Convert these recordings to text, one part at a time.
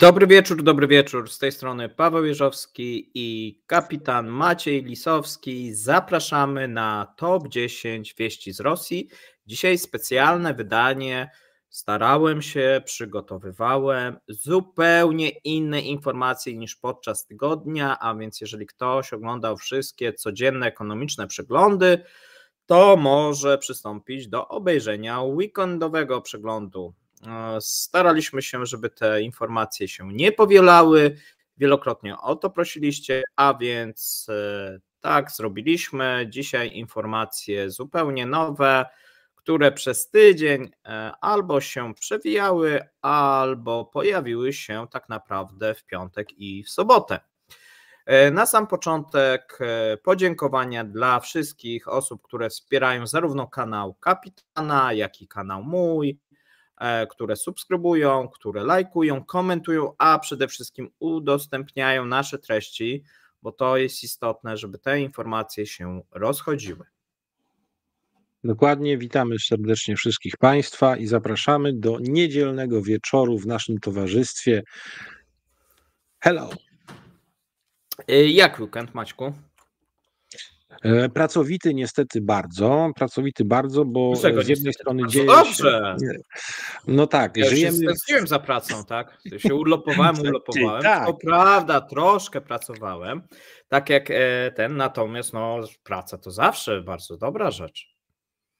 Dobry wieczór, dobry wieczór. Z tej strony Paweł Jeżowski i kapitan Maciej Lisowski. Zapraszamy na top 10 wieści z Rosji. Dzisiaj specjalne wydanie. Starałem się, przygotowywałem zupełnie inne informacje niż podczas tygodnia, a więc jeżeli ktoś oglądał wszystkie codzienne ekonomiczne przeglądy, to może przystąpić do obejrzenia weekendowego przeglądu. Staraliśmy się, żeby te informacje się nie powielały. Wielokrotnie o to prosiliście, a więc e, tak zrobiliśmy. Dzisiaj informacje zupełnie nowe, które przez tydzień e, albo się przewijały, albo pojawiły się tak naprawdę w piątek i w sobotę. E, na sam początek podziękowania dla wszystkich osób, które wspierają zarówno kanał Kapitana, jak i kanał mój E, które subskrybują, które lajkują, komentują, a przede wszystkim udostępniają nasze treści, bo to jest istotne, żeby te informacje się rozchodziły. Dokładnie, witamy serdecznie wszystkich Państwa i zapraszamy do niedzielnego wieczoru w naszym towarzystwie. Hello. E, jak weekend, Maćku? E, pracowity niestety bardzo, pracowity bardzo, bo z jednej strony no dzieje dobrze. się... No tak, ja żyjemy... Ja się za pracą, tak? Ja się urlopowałem, urlopowałem. Tak. To prawda, troszkę pracowałem, tak jak e, ten, natomiast no, praca to zawsze bardzo dobra rzecz.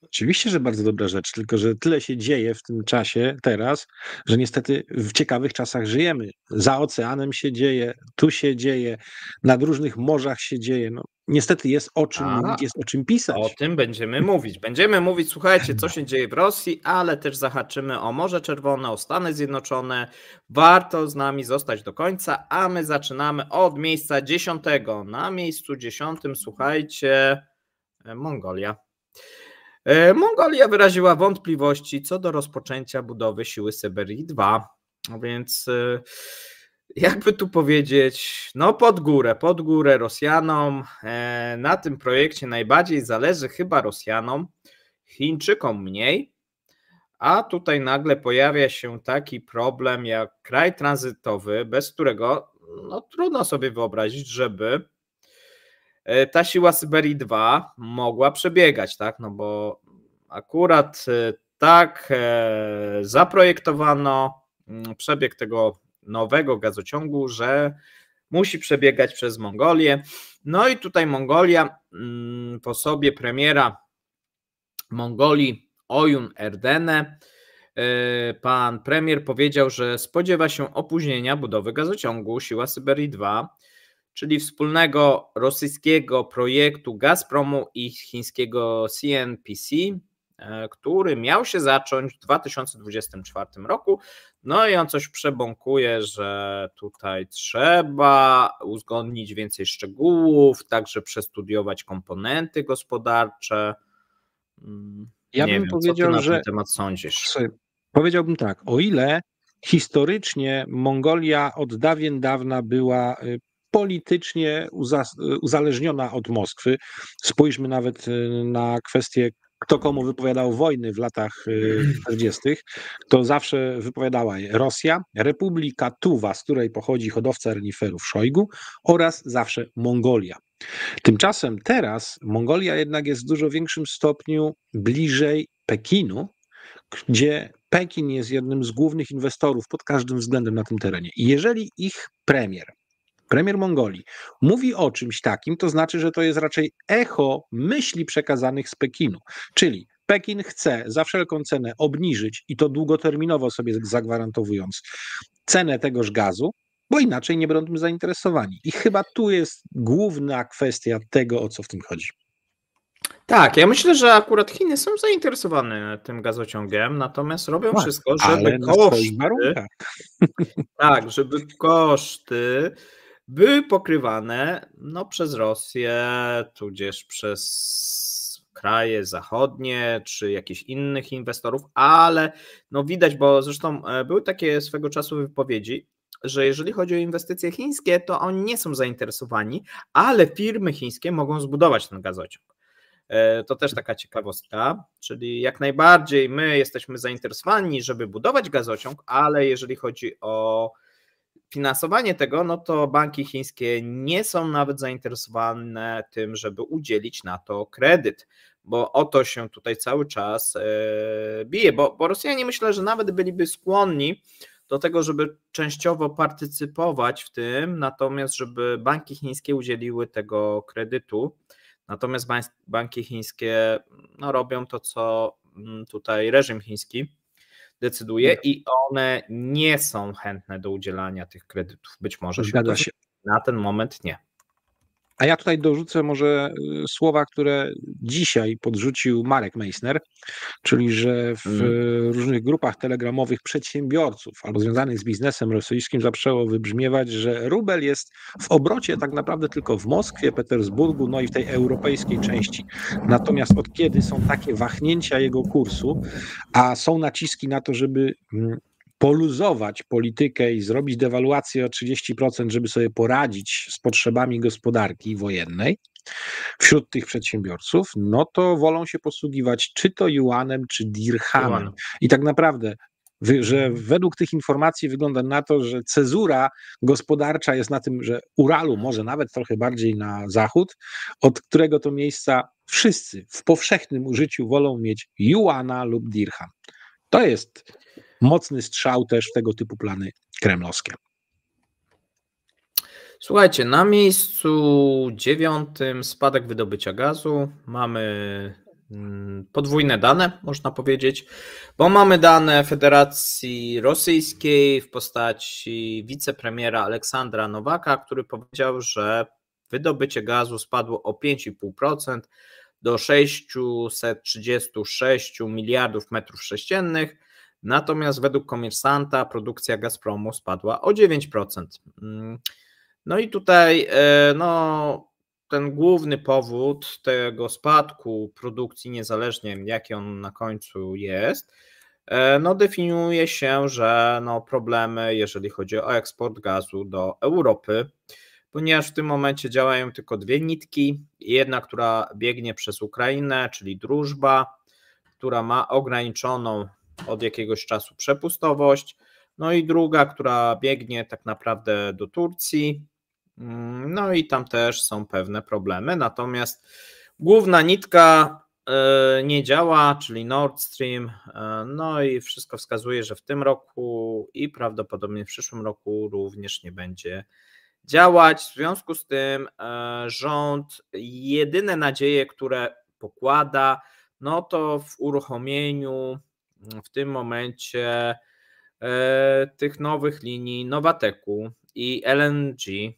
Oczywiście, że bardzo dobra rzecz, tylko że tyle się dzieje w tym czasie teraz, że niestety w ciekawych czasach żyjemy. Za oceanem się dzieje, tu się dzieje, nad różnych morzach się dzieje. No, Niestety jest o czym A, mówić, jest o czym pisać. O tym będziemy mówić. Będziemy mówić, słuchajcie, co się dzieje w Rosji, ale też zahaczymy o Morze Czerwone, o Stany Zjednoczone. Warto z nami zostać do końca, a my zaczynamy od miejsca dziesiątego. Na miejscu dziesiątym, słuchajcie, e, Mongolia. E, Mongolia wyraziła wątpliwości co do rozpoczęcia budowy siły Syberii 2, no więc e, jakby tu powiedzieć, no pod górę, pod górę Rosjanom. E, na tym projekcie najbardziej zależy chyba Rosjanom, Chińczykom mniej. A tutaj nagle pojawia się taki problem jak kraj tranzytowy, bez którego no, trudno sobie wyobrazić, żeby e, ta siła Syberii 2 mogła przebiegać, tak? No bo akurat e, tak zaprojektowano mm, przebieg tego nowego gazociągu, że musi przebiegać przez Mongolię. No i tutaj Mongolia mm, po sobie premiera Mongolii Oyun Erdene. E, pan premier powiedział, że spodziewa się opóźnienia budowy gazociągu Siła Syberii 2, czyli wspólnego rosyjskiego projektu Gazpromu i chińskiego CNPC, E, który miał się zacząć w 2024 roku. No i on coś przebąkuje, że tutaj trzeba uzgodnić więcej szczegółów, także przestudiować komponenty gospodarcze. Mm, ja Nie bym wiem, powiedział, na że. Ten temat sądzisz? Powiedziałbym tak, o ile historycznie Mongolia od dawien dawna była y, politycznie y, uzależniona od Moskwy. Spójrzmy nawet y, na kwestię kto komu wypowiadał wojny w latach 40., y, to zawsze wypowiadała je Rosja, Republika Tuwa, z której pochodzi hodowca reniferów Szojgu oraz zawsze Mongolia. Tymczasem teraz Mongolia jednak jest w dużo większym stopniu bliżej Pekinu, gdzie Pekin jest jednym z głównych inwestorów pod każdym względem na tym terenie. I jeżeli ich premier premier Mongolii, mówi o czymś takim, to znaczy, że to jest raczej echo myśli przekazanych z Pekinu. Czyli Pekin chce za wszelką cenę obniżyć i to długoterminowo sobie zagwarantowując cenę tegoż gazu, bo inaczej nie będą tym zainteresowani. I chyba tu jest główna kwestia tego, o co w tym chodzi. Tak, ja myślę, że akurat Chiny są zainteresowane tym gazociągiem, natomiast robią no, wszystko, żeby koszty. Tak, żeby koszty były pokrywane no, przez Rosję, tudzież przez kraje zachodnie czy jakichś innych inwestorów, ale no widać, bo zresztą e, były takie swego czasu wypowiedzi, że jeżeli chodzi o inwestycje chińskie, to oni nie są zainteresowani, ale firmy chińskie mogą zbudować ten gazociąg. E, to też taka ciekawostka, czyli jak najbardziej my jesteśmy zainteresowani, żeby budować gazociąg, ale jeżeli chodzi o finansowanie tego, no to banki chińskie nie są nawet zainteresowane tym, żeby udzielić na to kredyt, bo o to się tutaj cały czas e, bije, bo, bo Rosjanie myślę, że nawet byliby skłonni do tego, żeby częściowo partycypować w tym, natomiast żeby banki chińskie udzieliły tego kredytu. Natomiast banki chińskie no, robią to, co mm, tutaj reżim chiński decyduje tak. i one nie są chętne do udzielania tych kredytów. Być może Zgadza się. się. Na ten moment nie. A ja tutaj dorzucę może y, słowa, które dzisiaj podrzucił Marek Meissner, czyli że w hmm. różnych grupach telegramowych przedsiębiorców albo związanych z biznesem rosyjskim zaczęło wybrzmiewać, że rubel jest w obrocie tak naprawdę tylko w Moskwie, Petersburgu, no i w tej europejskiej części. Natomiast od kiedy są takie wahnięcia jego kursu, a są naciski na to, żeby mm, poluzować politykę i zrobić dewaluację o 30%, żeby sobie poradzić z potrzebami gospodarki wojennej wśród tych przedsiębiorców, no to wolą się posługiwać czy to juanem, czy dirhamem. I tak naprawdę że według tych informacji wygląda na to, że cezura gospodarcza jest na tym, że Uralu, może nawet trochę bardziej na zachód, od którego to miejsca wszyscy w powszechnym użyciu wolą mieć juana lub dirham. To jest mocny strzał też w tego typu plany kremlowskie. Słuchajcie, na miejscu dziewiątym spadek wydobycia gazu. Mamy mm, podwójne dane, można powiedzieć, bo mamy dane Federacji Rosyjskiej w postaci wicepremiera Aleksandra Nowaka, który powiedział, że wydobycie gazu spadło o 5,5% do 636 miliardów metrów sześciennych Natomiast według komersanta produkcja Gazpromu spadła o 9%. Mm. No i tutaj e, no, ten główny powód tego spadku produkcji, niezależnie jaki on na końcu jest, e, no definiuje się, że no, problemy, jeżeli chodzi o eksport gazu do Europy, ponieważ w tym momencie działają tylko dwie nitki. Jedna, która biegnie przez Ukrainę, czyli drużba, która ma ograniczoną od jakiegoś czasu przepustowość. No i druga, która biegnie tak naprawdę do Turcji. Mm, no i tam też są pewne problemy. Natomiast główna nitka e, nie działa, czyli Nord Stream. E, no i wszystko wskazuje, że w tym roku i prawdopodobnie w przyszłym roku również nie będzie działać. W związku z tym e, rząd jedyne nadzieje, które pokłada, no to w uruchomieniu w tym momencie e, tych nowych linii Nowateku i LNG.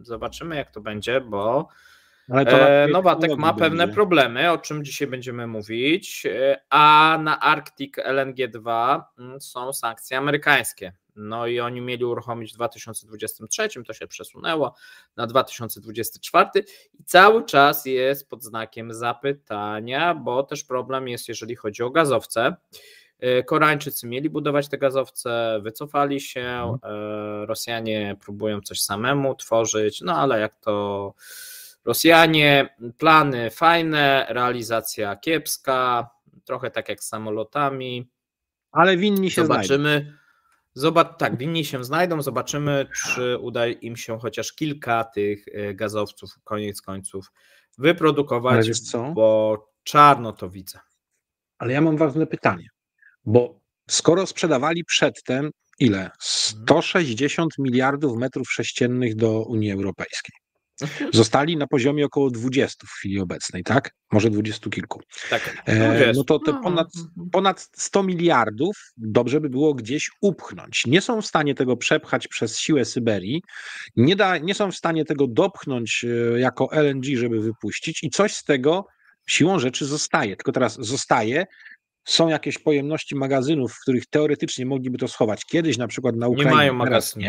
Zobaczymy, jak to będzie, bo e, Nowatek ma pewne będzie. problemy, o czym dzisiaj będziemy mówić, e, a na Arctic LNG-2 mm, są sankcje amerykańskie. No i oni mieli uruchomić w 2023, to się przesunęło na 2024 i cały czas jest pod znakiem zapytania, bo też problem jest, jeżeli chodzi o gazowce. E, Koreańczycy mieli budować te gazowce, wycofali się, mhm. e, Rosjanie próbują coś samemu tworzyć, no ale jak to Rosjanie, plany fajne, realizacja kiepska, trochę tak jak z samolotami. Ale winni się Zobaczymy. Znajdą. tak, winni się znajdą, zobaczymy, czy uda im się chociaż kilka tych e, gazowców koniec końców wyprodukować, co, bo czarno to widzę. Ale ja mam ważne pytanie. Bo skoro sprzedawali przedtem ile? 160 mhm. miliardów metrów sześciennych do Unii Europejskiej. Zostali na poziomie około 20 w chwili obecnej, tak? Może 20 kilku. Tak. E, no, no to te no. ponad, ponad 100 miliardów dobrze by było gdzieś upchnąć. Nie są w stanie tego przepchać przez siłę Syberii, nie, da, nie są w stanie tego dopchnąć e, jako LNG, żeby wypuścić, i coś z tego siłą rzeczy zostaje. Tylko teraz zostaje są jakieś pojemności magazynów, w których teoretycznie mogliby to schować. Kiedyś na przykład na Ukrainie, nie mają magazynów.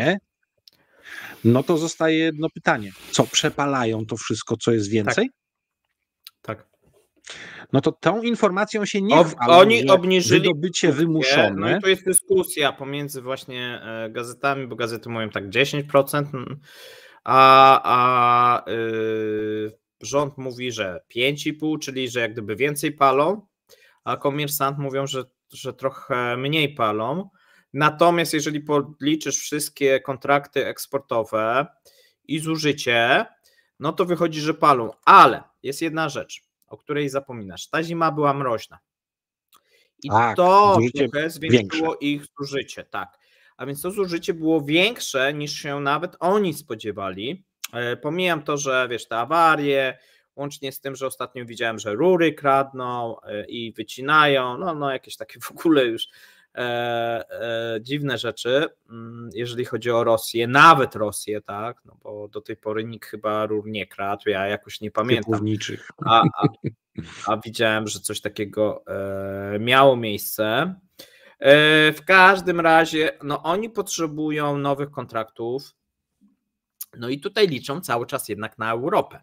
No to zostaje jedno pytanie. Co, przepalają to wszystko, co jest więcej? Tak. tak. No to tą informacją się nie Ob, Oni obniżyli dobycie wymuszone. No i to jest dyskusja pomiędzy właśnie e, gazetami, bo gazety mówią tak 10%, mm, a, a yy, rząd mówi, że 5,5, czyli że jak gdyby więcej palą, a komersant mówią, że, że trochę mniej palą. Natomiast jeżeli podliczysz wszystkie kontrakty eksportowe i zużycie, no to wychodzi, że palą. Ale jest jedna rzecz, o której zapominasz. Ta zima była mroźna. I tak, to trochę zwiększyło większe. ich zużycie, tak. A więc to zużycie było większe niż się nawet oni spodziewali. E, pomijam to, że wiesz, te awarie, łącznie z tym, że ostatnio widziałem, że rury kradną e, i wycinają, no, no jakieś takie w ogóle już e, e, dziwne rzeczy, mm, jeżeli chodzi o Rosję, nawet Rosję, tak, no bo do tej pory nikt chyba rur nie kradł, ja jakoś nie pamiętam. A, a, a widziałem, że coś takiego e, miało miejsce. E, w każdym razie, no oni potrzebują nowych kontraktów, no i tutaj liczą cały czas jednak na Europę.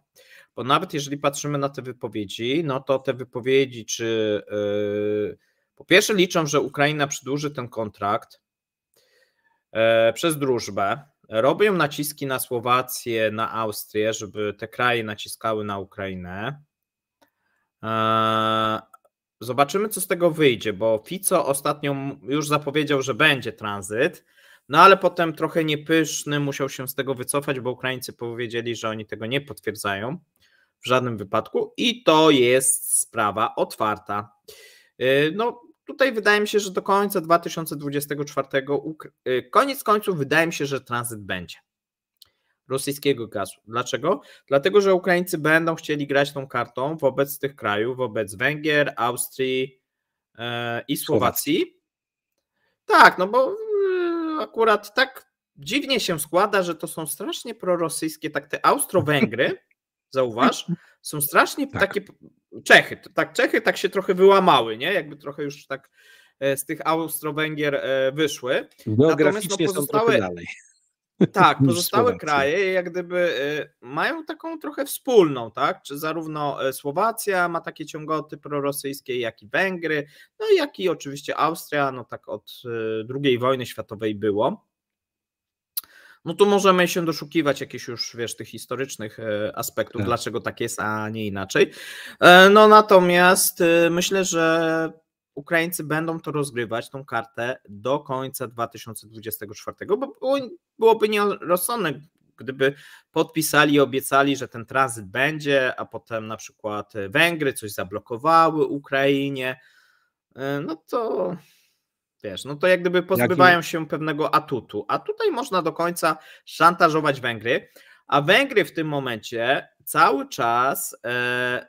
Bo nawet jeżeli patrzymy na te wypowiedzi, no to te wypowiedzi, czy e, po pierwsze liczą, że Ukraina przedłuży ten kontrakt e, przez drużbę, robią naciski na Słowację, na Austrię, żeby te kraje naciskały na Ukrainę. E, zobaczymy, co z tego wyjdzie, bo Fico ostatnio już zapowiedział, że będzie tranzyt. No ale potem trochę niepyszny musiał się z tego wycofać, bo Ukraińcy powiedzieli, że oni tego nie potwierdzają w żadnym wypadku i to jest sprawa otwarta. Y, no, tutaj wydaje mi się, że do końca 2024, y, koniec końców, wydaje mi się, że tranzyt będzie rosyjskiego gazu. Dlaczego? Dlatego, że Ukraińcy będą chcieli grać tą kartą wobec tych krajów, wobec Węgier, Austrii e, i Słowacji. Słowacji. Tak, no bo y, akurat tak dziwnie się składa, że to są strasznie prorosyjskie, tak te Austro-Węgry zauważ, są strasznie tak. takie Czechy, tak Czechy tak się trochę wyłamały, nie? Jakby trochę już tak e, z tych Austro-Węgier e, wyszły. No, geograficznie no, pozostałe, dalej. Tak, pozostałe kraje jak gdyby e, mają taką trochę wspólną, tak? Czy zarówno Słowacja ma takie ciągoty prorosyjskie, jak i Węgry, no jak i oczywiście Austria, no tak od II wojny światowej było no to możemy się doszukiwać jakichś już, wiesz, tych historycznych e, aspektów, tak. dlaczego tak jest, a nie inaczej. E, no natomiast y, myślę, że Ukraińcy będą to rozgrywać, tą kartę, do końca 2024, bo byłoby nierozsądne, gdyby podpisali, obiecali, że ten tranzyt będzie, a potem na przykład Węgry coś zablokowały Ukrainie, e, no to Wiesz, no to jak gdyby pozbywają Jaki? się pewnego atutu, a tutaj można do końca szantażować Węgry, a Węgry w tym momencie cały czas e,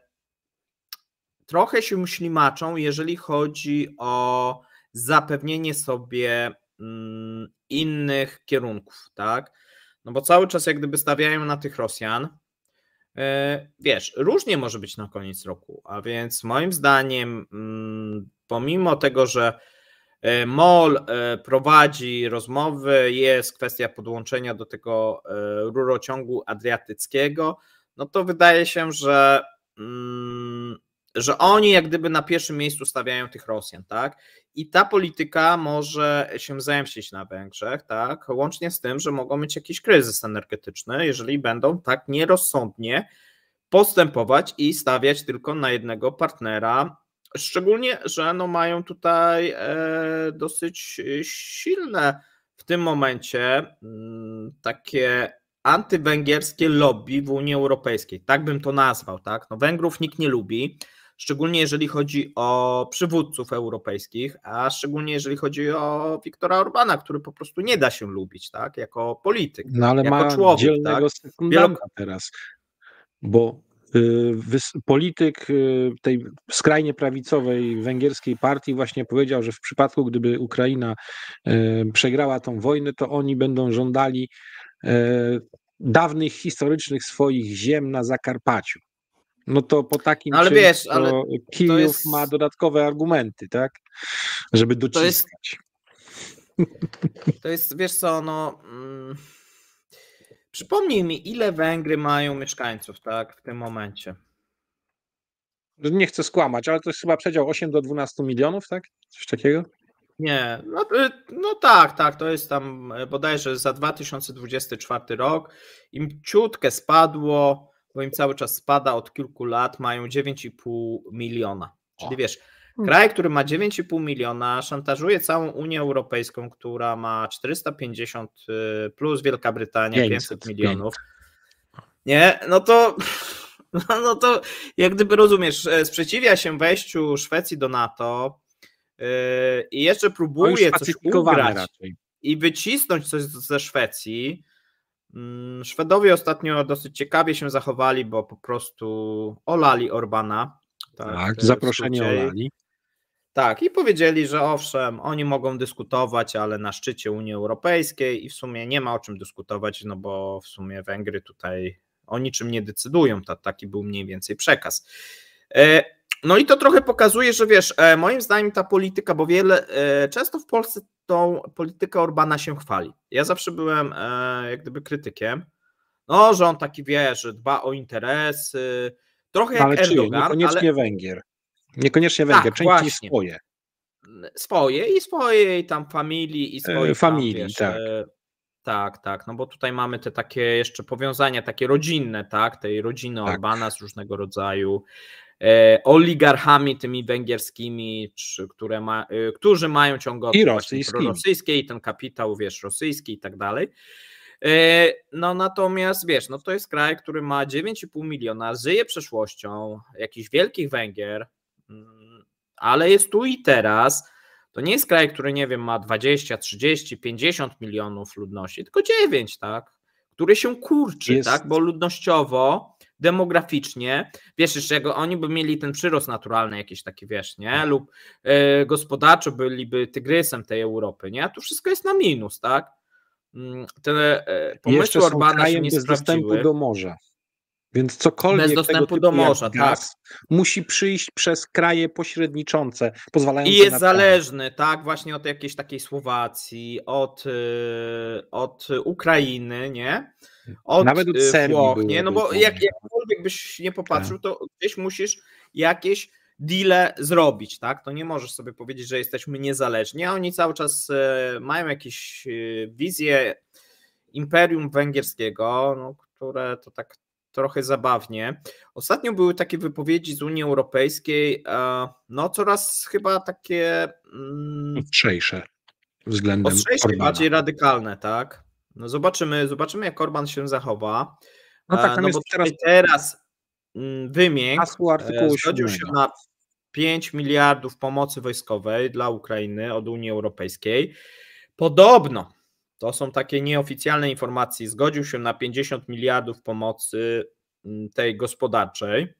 trochę się ślimaczą, jeżeli chodzi o zapewnienie sobie mm, innych kierunków, tak? No bo cały czas jak gdyby stawiają na tych Rosjan, e, Wiesz, różnie może być na koniec roku, a więc moim zdaniem, mm, pomimo tego, że E, MOL e, prowadzi rozmowy, jest kwestia podłączenia do tego e, rurociągu adriatyckiego, no to wydaje się, że, mm, że oni jak gdyby na pierwszym miejscu stawiają tych Rosjan, tak? I ta polityka może się zemścić na Węgrzech, tak? Łącznie z tym, że mogą mieć jakiś kryzys energetyczny, jeżeli będą tak nierozsądnie postępować i stawiać tylko na jednego partnera Szczególnie, że no mają tutaj e, dosyć e, silne w tym momencie mm, takie antywęgierskie lobby w Unii Europejskiej. Tak bym to nazwał, tak? No Węgrów nikt nie lubi, szczególnie jeżeli chodzi o przywódców europejskich, a szczególnie jeżeli chodzi o Wiktora Orbana, który po prostu nie da się lubić, tak? Jako polityk, no, ale jako ma człowiek. Dzielnego tak? Wielok... teraz, bo Y, polityk y, tej skrajnie prawicowej węgierskiej partii właśnie powiedział, że w przypadku, gdyby Ukraina y, przegrała tą wojnę, to oni będą żądali dawnych historycznych swoich ziem na Zakarpaciu. No to po takim ale czymś, wiesz, ale to jest... ma dodatkowe argumenty, tak? Żeby dociskać. To jest, to jest wiesz co, no... Mm, Przypomnij mi, ile Węgry mają mieszkańców, tak, w tym momencie? No nie chcę skłamać, ale to jest chyba przedział 8 do 12 milionów, tak? Coś takiego? Nie, no, y, no tak, tak, to jest tam y, bodajże za 2024 rok. Im ciutkę spadło, bo im cały czas spada od kilku lat, mają 9,5 miliona. Czyli o. wiesz, Mm. Kraj, który ma 9,5 miliona, szantażuje całą Unię Europejską, która ma 450 y, plus Wielka Brytania 500, milionów. Nie, no to no, no to jak gdyby rozumiesz, e, sprzeciwia się wejściu Szwecji do NATO y, i jeszcze próbuje coś ugrać raczej. i wycisnąć coś ze Szwecji. Mm, Szwedowie ostatnio dosyć ciekawie się zachowali, bo po prostu olali Orbana. Tak, tak e, zaproszenie olali. Tak, i powiedzieli, że owszem, oni mogą dyskutować, ale na szczycie Unii Europejskiej i w sumie nie ma o czym dyskutować, no bo w sumie Węgry tutaj o niczym nie decydują. Taki był mniej więcej przekaz. E, no i to trochę pokazuje, że wiesz, e, moim zdaniem ta polityka, bo wiele, e, często w Polsce tą politykę Orbana się chwali. Ja zawsze byłem jak gdyby krytykiem, no, że on taki wie, że dba o interesy, trochę no, ale jak Erdogan. Niekoniecznie ale... Węgier. Niekoniecznie Węgier, tak, część właśnie. swoje. Swoje i swoje, i tam familii, i e, swoje. Familii, tam, tak. E, tak, tak, no bo tutaj mamy te takie jeszcze powiązania takie rodzinne, tak, tej rodziny tak. Orbana z różnego rodzaju e, oligarchami tymi węgierskimi, czy, które ma, e, którzy mają ciągłe I rosyjskiej i ten kapitał, wiesz, rosyjski i tak dalej. E, no natomiast wiesz, no to jest kraj, który ma 9,5 miliona, żyje przeszłością jakichś wielkich Węgier, ale jest tu i teraz. To nie jest kraj, który, nie wiem, ma 20, 30, 50 milionów ludności, tylko 9, tak? Który się kurczy, jest. tak? Bo ludnościowo, demograficznie, wiesz, jeszcze jak oni by mieli ten przyrost naturalny jakiś taki, wiesz, nie? Lub y, gospodarczo byliby tygrysem tej Europy, nie? A tu wszystko jest na minus, tak? Mm, te y, pomysły Orbana się nie bez dostępu do morza. Więc cokolwiek Bez dostępu do morza, tak. musi przyjść przez kraje pośredniczące, pozwalające I jest zależny, tak, właśnie od jakiejś takiej Słowacji, od, y, od Ukrainy, nie? Od Nawet od y, Serbii Włoch, nie? No bo jak, jakkolwiek byś nie popatrzył, tak. to gdzieś musisz jakieś deale zrobić, tak? To nie możesz sobie powiedzieć, że jesteśmy niezależni, a oni cały czas y, mają jakieś wizje imperium węgierskiego, no, które to tak trochę zabawnie. Ostatnio były takie wypowiedzi z Unii Europejskiej, e, no coraz chyba takie. Mm, ostrzejsze względem. Ostrzejsze, Orbana. bardziej radykalne, tak. No zobaczymy, zobaczymy, jak Orban się zachowa. No tak, e, tam no jest teraz, teraz mm, wymięk e, zgodził się na 5 miliardów pomocy wojskowej dla Ukrainy od Unii Europejskiej. Podobno, to są takie nieoficjalne informacje. Zgodził się na 50 miliardów pomocy mm, tej gospodarczej.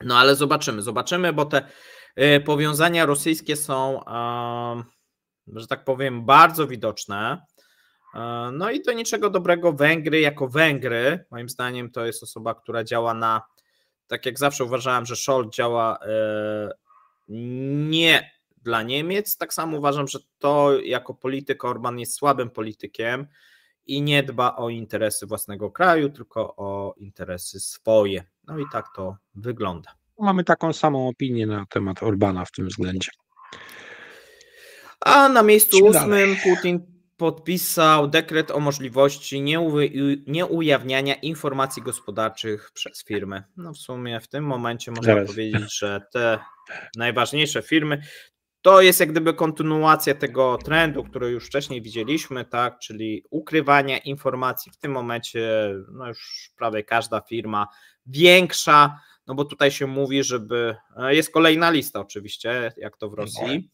No ale zobaczymy, zobaczymy, bo te e, powiązania rosyjskie są, że tak powiem, bardzo widoczne. E, no i to niczego dobrego Węgry jako Węgry, moim zdaniem to jest osoba, która działa na, tak jak zawsze uważałem, że Scholz działa e, nie dla Niemiec. Tak samo uważam, że to jako polityk Orban jest słabym politykiem i nie dba o interesy własnego kraju, tylko o interesy swoje. No i tak to wygląda. Mamy taką samą opinię na temat Orbana w tym względzie. A na miejscu ósmym Putin podpisał dekret o możliwości nieujawniania informacji gospodarczych przez firmy. No w sumie w tym momencie można Zaraz. powiedzieć, że te najważniejsze firmy to jest jak gdyby kontynuacja tego trendu, który już wcześniej widzieliśmy, tak, czyli ukrywanie informacji. W tym momencie no już prawie każda firma większa, no bo tutaj się mówi, żeby e, jest kolejna lista oczywiście, jak to w Rosji.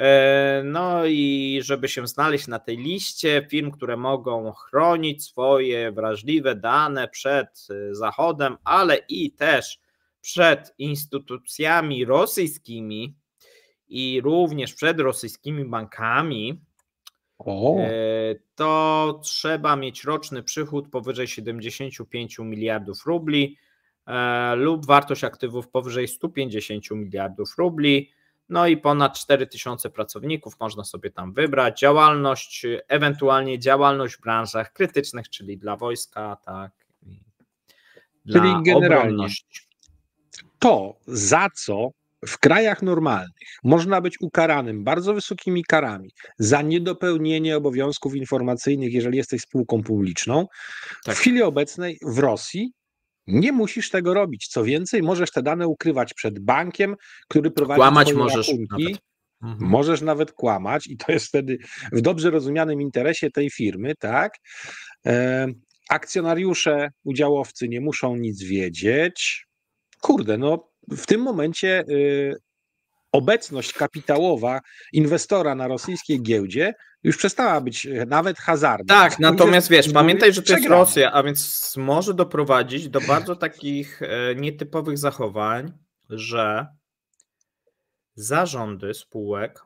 E, no i żeby się znaleźć na tej liście firm, które mogą chronić swoje wrażliwe dane przed e, Zachodem, ale i też przed instytucjami rosyjskimi, i również przed rosyjskimi bankami, e, to trzeba mieć roczny przychód powyżej 75 miliardów rubli e, lub wartość aktywów powyżej 150 miliardów rubli. No i ponad 4000 pracowników można sobie tam wybrać. Działalność, ewentualnie działalność w branżach krytycznych, czyli dla wojska, tak. Czyli dla generalnie to, za co w krajach normalnych można być ukaranym bardzo wysokimi karami za niedopełnienie obowiązków informacyjnych, jeżeli jesteś spółką publiczną, tak. w chwili obecnej w Rosji nie musisz tego robić. Co więcej, możesz te dane ukrywać przed bankiem, który prowadzi Kłamać twoje możesz rachunki. Nawet. Mhm. Możesz nawet kłamać i to jest wtedy w dobrze rozumianym interesie tej firmy, tak? E, akcjonariusze, udziałowcy nie muszą nic wiedzieć. Kurde, no w tym momencie y, obecność kapitałowa inwestora na rosyjskiej giełdzie już przestała być y, nawet hazardem. Tak, natomiast wiesz, pamiętaj, że to jest Rosja, a więc może doprowadzić do bardzo takich e, nietypowych zachowań, że zarządy spółek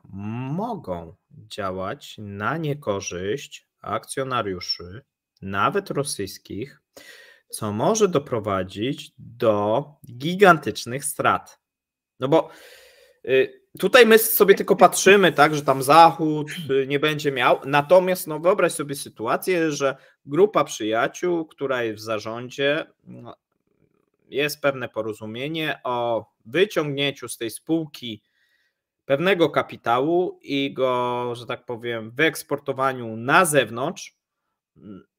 mogą działać na niekorzyść akcjonariuszy, nawet rosyjskich, co może doprowadzić do gigantycznych strat. No bo y, tutaj my sobie tylko patrzymy, tak, że tam Zachód y, nie będzie miał. Natomiast no, wyobraź sobie sytuację, że grupa przyjaciół, która jest w zarządzie, no, jest pewne porozumienie o wyciągnięciu z tej spółki pewnego kapitału i go, że tak powiem, wyeksportowaniu na zewnątrz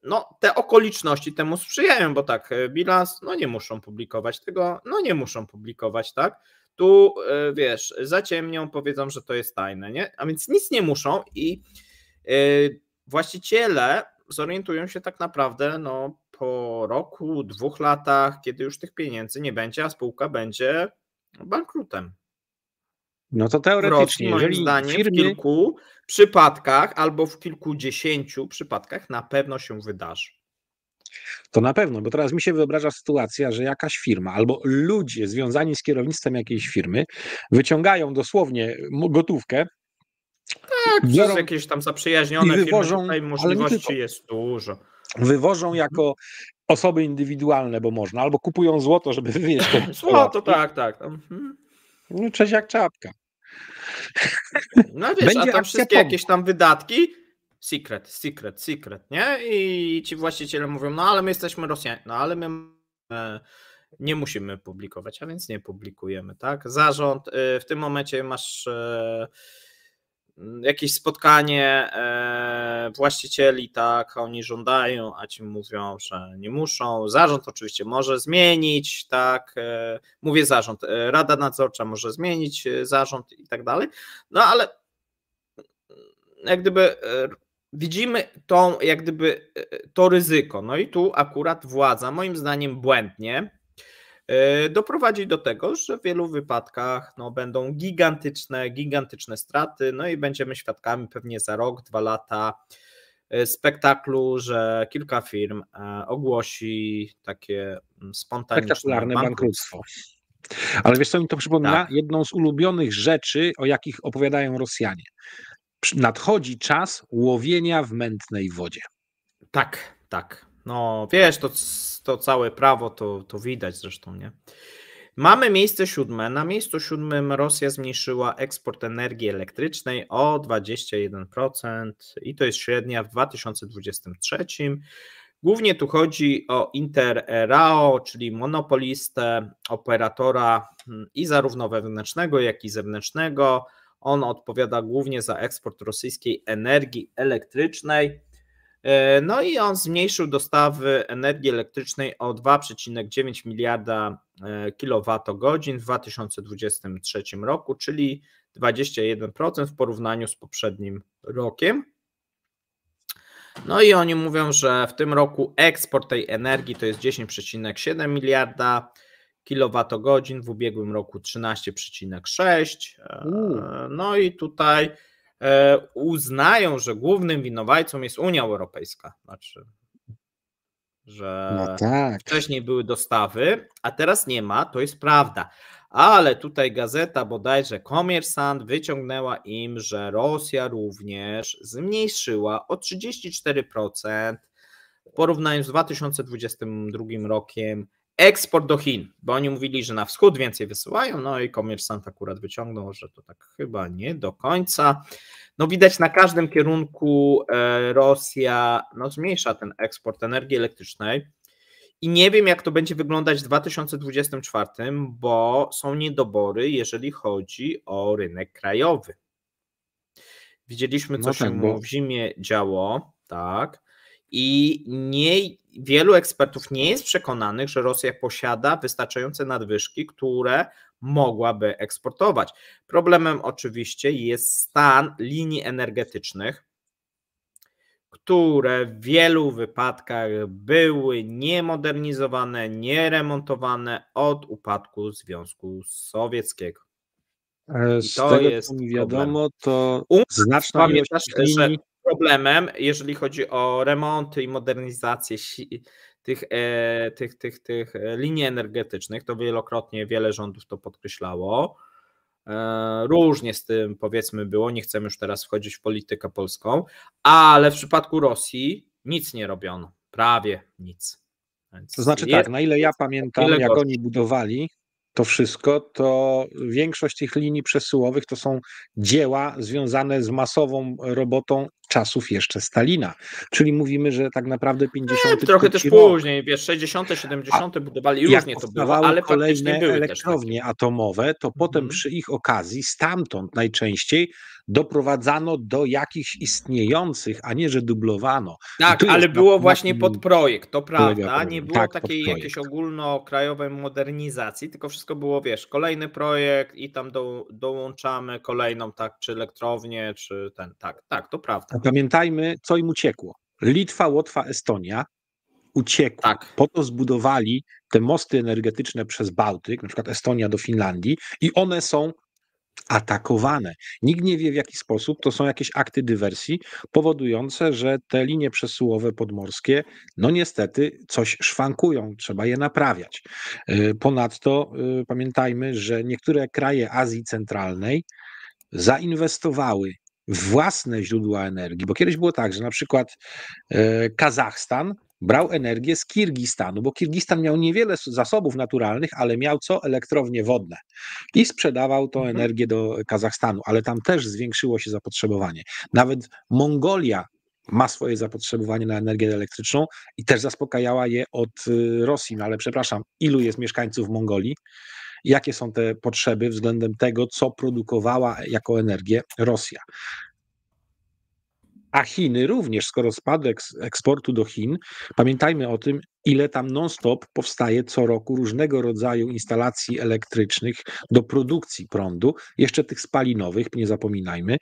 no, te okoliczności temu sprzyjają, bo tak, e, bilans, no nie muszą publikować tego, no nie muszą publikować, tak? Tu e, wiesz, zaciemnią, powiedzą, że to jest tajne, nie? A więc nic nie muszą i e, właściciele zorientują się tak naprawdę, no, po roku, dwóch latach, kiedy już tych pieniędzy nie będzie, a spółka będzie bankrutem. No to teoretycznie, rocznie, moim zdaniem, w kilku przypadkach albo w kilkudziesięciu przypadkach na pewno się wydarzy. To na pewno, bo teraz mi się wyobraża sytuacja, że jakaś firma albo ludzie związani z kierownictwem jakiejś firmy wyciągają dosłownie gotówkę. Tak, biorą, jakieś tam zaprzyjaźnione wywożą, firmy, tutaj możliwości tylko, jest dużo. Wywożą jako osoby indywidualne, bo można, albo kupują złoto, żeby wywieźć. złoto, tak, tak. Mhm. No, cześć jak czapka. No wiesz, Będzie a tam wszystkie jakieś tam wydatki, secret, secret, secret, nie? I ci właściciele mówią, no ale my jesteśmy Rosjanie, no ale my e, nie musimy publikować, a więc nie publikujemy, tak? Zarząd, y, w tym momencie masz e, Mm, jakieś spotkanie e, właścicieli, tak, oni żądają, a ci mówią, że nie muszą. Zarząd oczywiście może zmienić, tak, e, mówię zarząd, e, rada nadzorcza może zmienić zarząd i tak dalej, no ale jak gdyby widzimy tą, jak gdyby to ryzyko, no i tu akurat władza, moim zdaniem błędnie, E, doprowadzi do tego, że w wielu wypadkach no, będą gigantyczne, gigantyczne straty, no i będziemy świadkami pewnie za rok, dwa lata e, spektaklu, że kilka firm e, ogłosi takie mm, spontaniczne bankructwo. bankructwo. Ale wiesz co mi to przypomina? Tak. Jedną z ulubionych rzeczy, o jakich opowiadają Rosjanie. Nadchodzi czas łowienia w mętnej wodzie. Tak, tak. No, wiesz, to, to całe prawo to, to widać zresztą, nie? Mamy miejsce siódme. Na miejscu siódmym Rosja zmniejszyła eksport energii elektrycznej o 21% i to jest średnia w 2023. Głównie tu chodzi o Interrao, czyli monopolistę, operatora mm, i zarówno wewnętrznego, jak i zewnętrznego. On odpowiada głównie za eksport rosyjskiej energii elektrycznej. E, no i on zmniejszył dostawy energii elektrycznej o 2,9 miliarda e, kWh w 2023 roku, czyli 21% w porównaniu z poprzednim rokiem. No i oni mówią, że w tym roku eksport tej energii to jest 10,7 miliarda kWh, w ubiegłym roku 13,6. E, no i tutaj E, uznają, że głównym winowajcą jest Unia Europejska. Znaczy, że no tak. wcześniej były dostawy, a teraz nie ma, to jest prawda. Ale tutaj gazeta bodajże Komersant wyciągnęła im, że Rosja również zmniejszyła o 34% w porównaniu z 2022 rokiem eksport do Chin, bo oni mówili, że na wschód więcej wysyłają, no i komersant akurat wyciągnął, że to tak chyba nie do końca. No widać na każdym kierunku e, Rosja no, zmniejsza ten eksport energii elektrycznej i nie wiem jak to będzie wyglądać w 2024, bo są niedobory, jeżeli chodzi o rynek krajowy. Widzieliśmy, co no tak, się bo... w zimie działo, tak i nie, wielu ekspertów nie jest przekonanych, że Rosja posiada wystarczające nadwyżki, które mogłaby eksportować. Problemem oczywiście jest stan linii energetycznych, które w wielu wypadkach były niemodernizowane, nieremontowane od upadku Związku Sowieckiego. E, z to tego, jest co mi wiadomo, to znaczna pamiętasz, linii... że problemem, jeżeli chodzi o remonty i modernizację e, tych, tych, tych, tych e, linii energetycznych. To wielokrotnie wiele rządów to podkreślało. E, różnie z tym powiedzmy było, nie chcemy już teraz wchodzić w politykę polską, ale w przypadku Rosji nic nie robiono, prawie nic. Więc to znaczy jest, tak, na ile ja pamiętam, ile jak oni budowali, to wszystko, to większość tych linii przesyłowych to są dzieła związane z masową robotą czasów jeszcze Stalina. Czyli mówimy, że tak naprawdę 50. E, trochę też rok, później, wiesz, 60., 70. A, budowali różnie to było, ale kolejne były elektrownie atomowe, to potem mm. przy ich okazji stamtąd najczęściej doprowadzano do jakichś istniejących, a nie, że dublowano. Tak, ale było na, właśnie pod projekt, to prawda. Nie było tak, takiej jakiejś ogólnokrajowej modernizacji, tylko wszystko było, wiesz, kolejny projekt i tam do, dołączamy kolejną, tak, czy elektrownię, czy ten, tak, tak, to prawda. pamiętajmy, co im uciekło. Litwa, Łotwa, Estonia uciekły. Tak. Po to zbudowali te mosty energetyczne przez Bałtyk, na przykład Estonia do Finlandii i one są atakowane. Nikt nie wie w jaki sposób. To są jakieś akty dywersji powodujące, że te linie przesyłowe podmorskie, no niestety, coś szwankują, trzeba je naprawiać. E, ponadto e, pamiętajmy, że niektóre kraje Azji Centralnej zainwestowały w własne źródła energii, bo kiedyś było tak, że na przykład e, Kazachstan brał energię z Kirgistanu, bo Kirgistan miał niewiele zasobów naturalnych, ale miał co elektrownie wodne i sprzedawał tą mhm. energię do Kazachstanu, ale tam też zwiększyło się zapotrzebowanie. Nawet Mongolia ma swoje zapotrzebowanie na energię elektryczną i też zaspokajała je od y, Rosji, no ale przepraszam, ilu jest mieszkańców Mongolii? Jakie są te potrzeby względem tego, co produkowała jako energię Rosja? a Chiny również, skoro spadek eksportu do Chin, pamiętajmy o tym, ile tam non-stop powstaje co roku różnego rodzaju instalacji elektrycznych do produkcji prądu, jeszcze tych spalinowych, nie zapominajmy.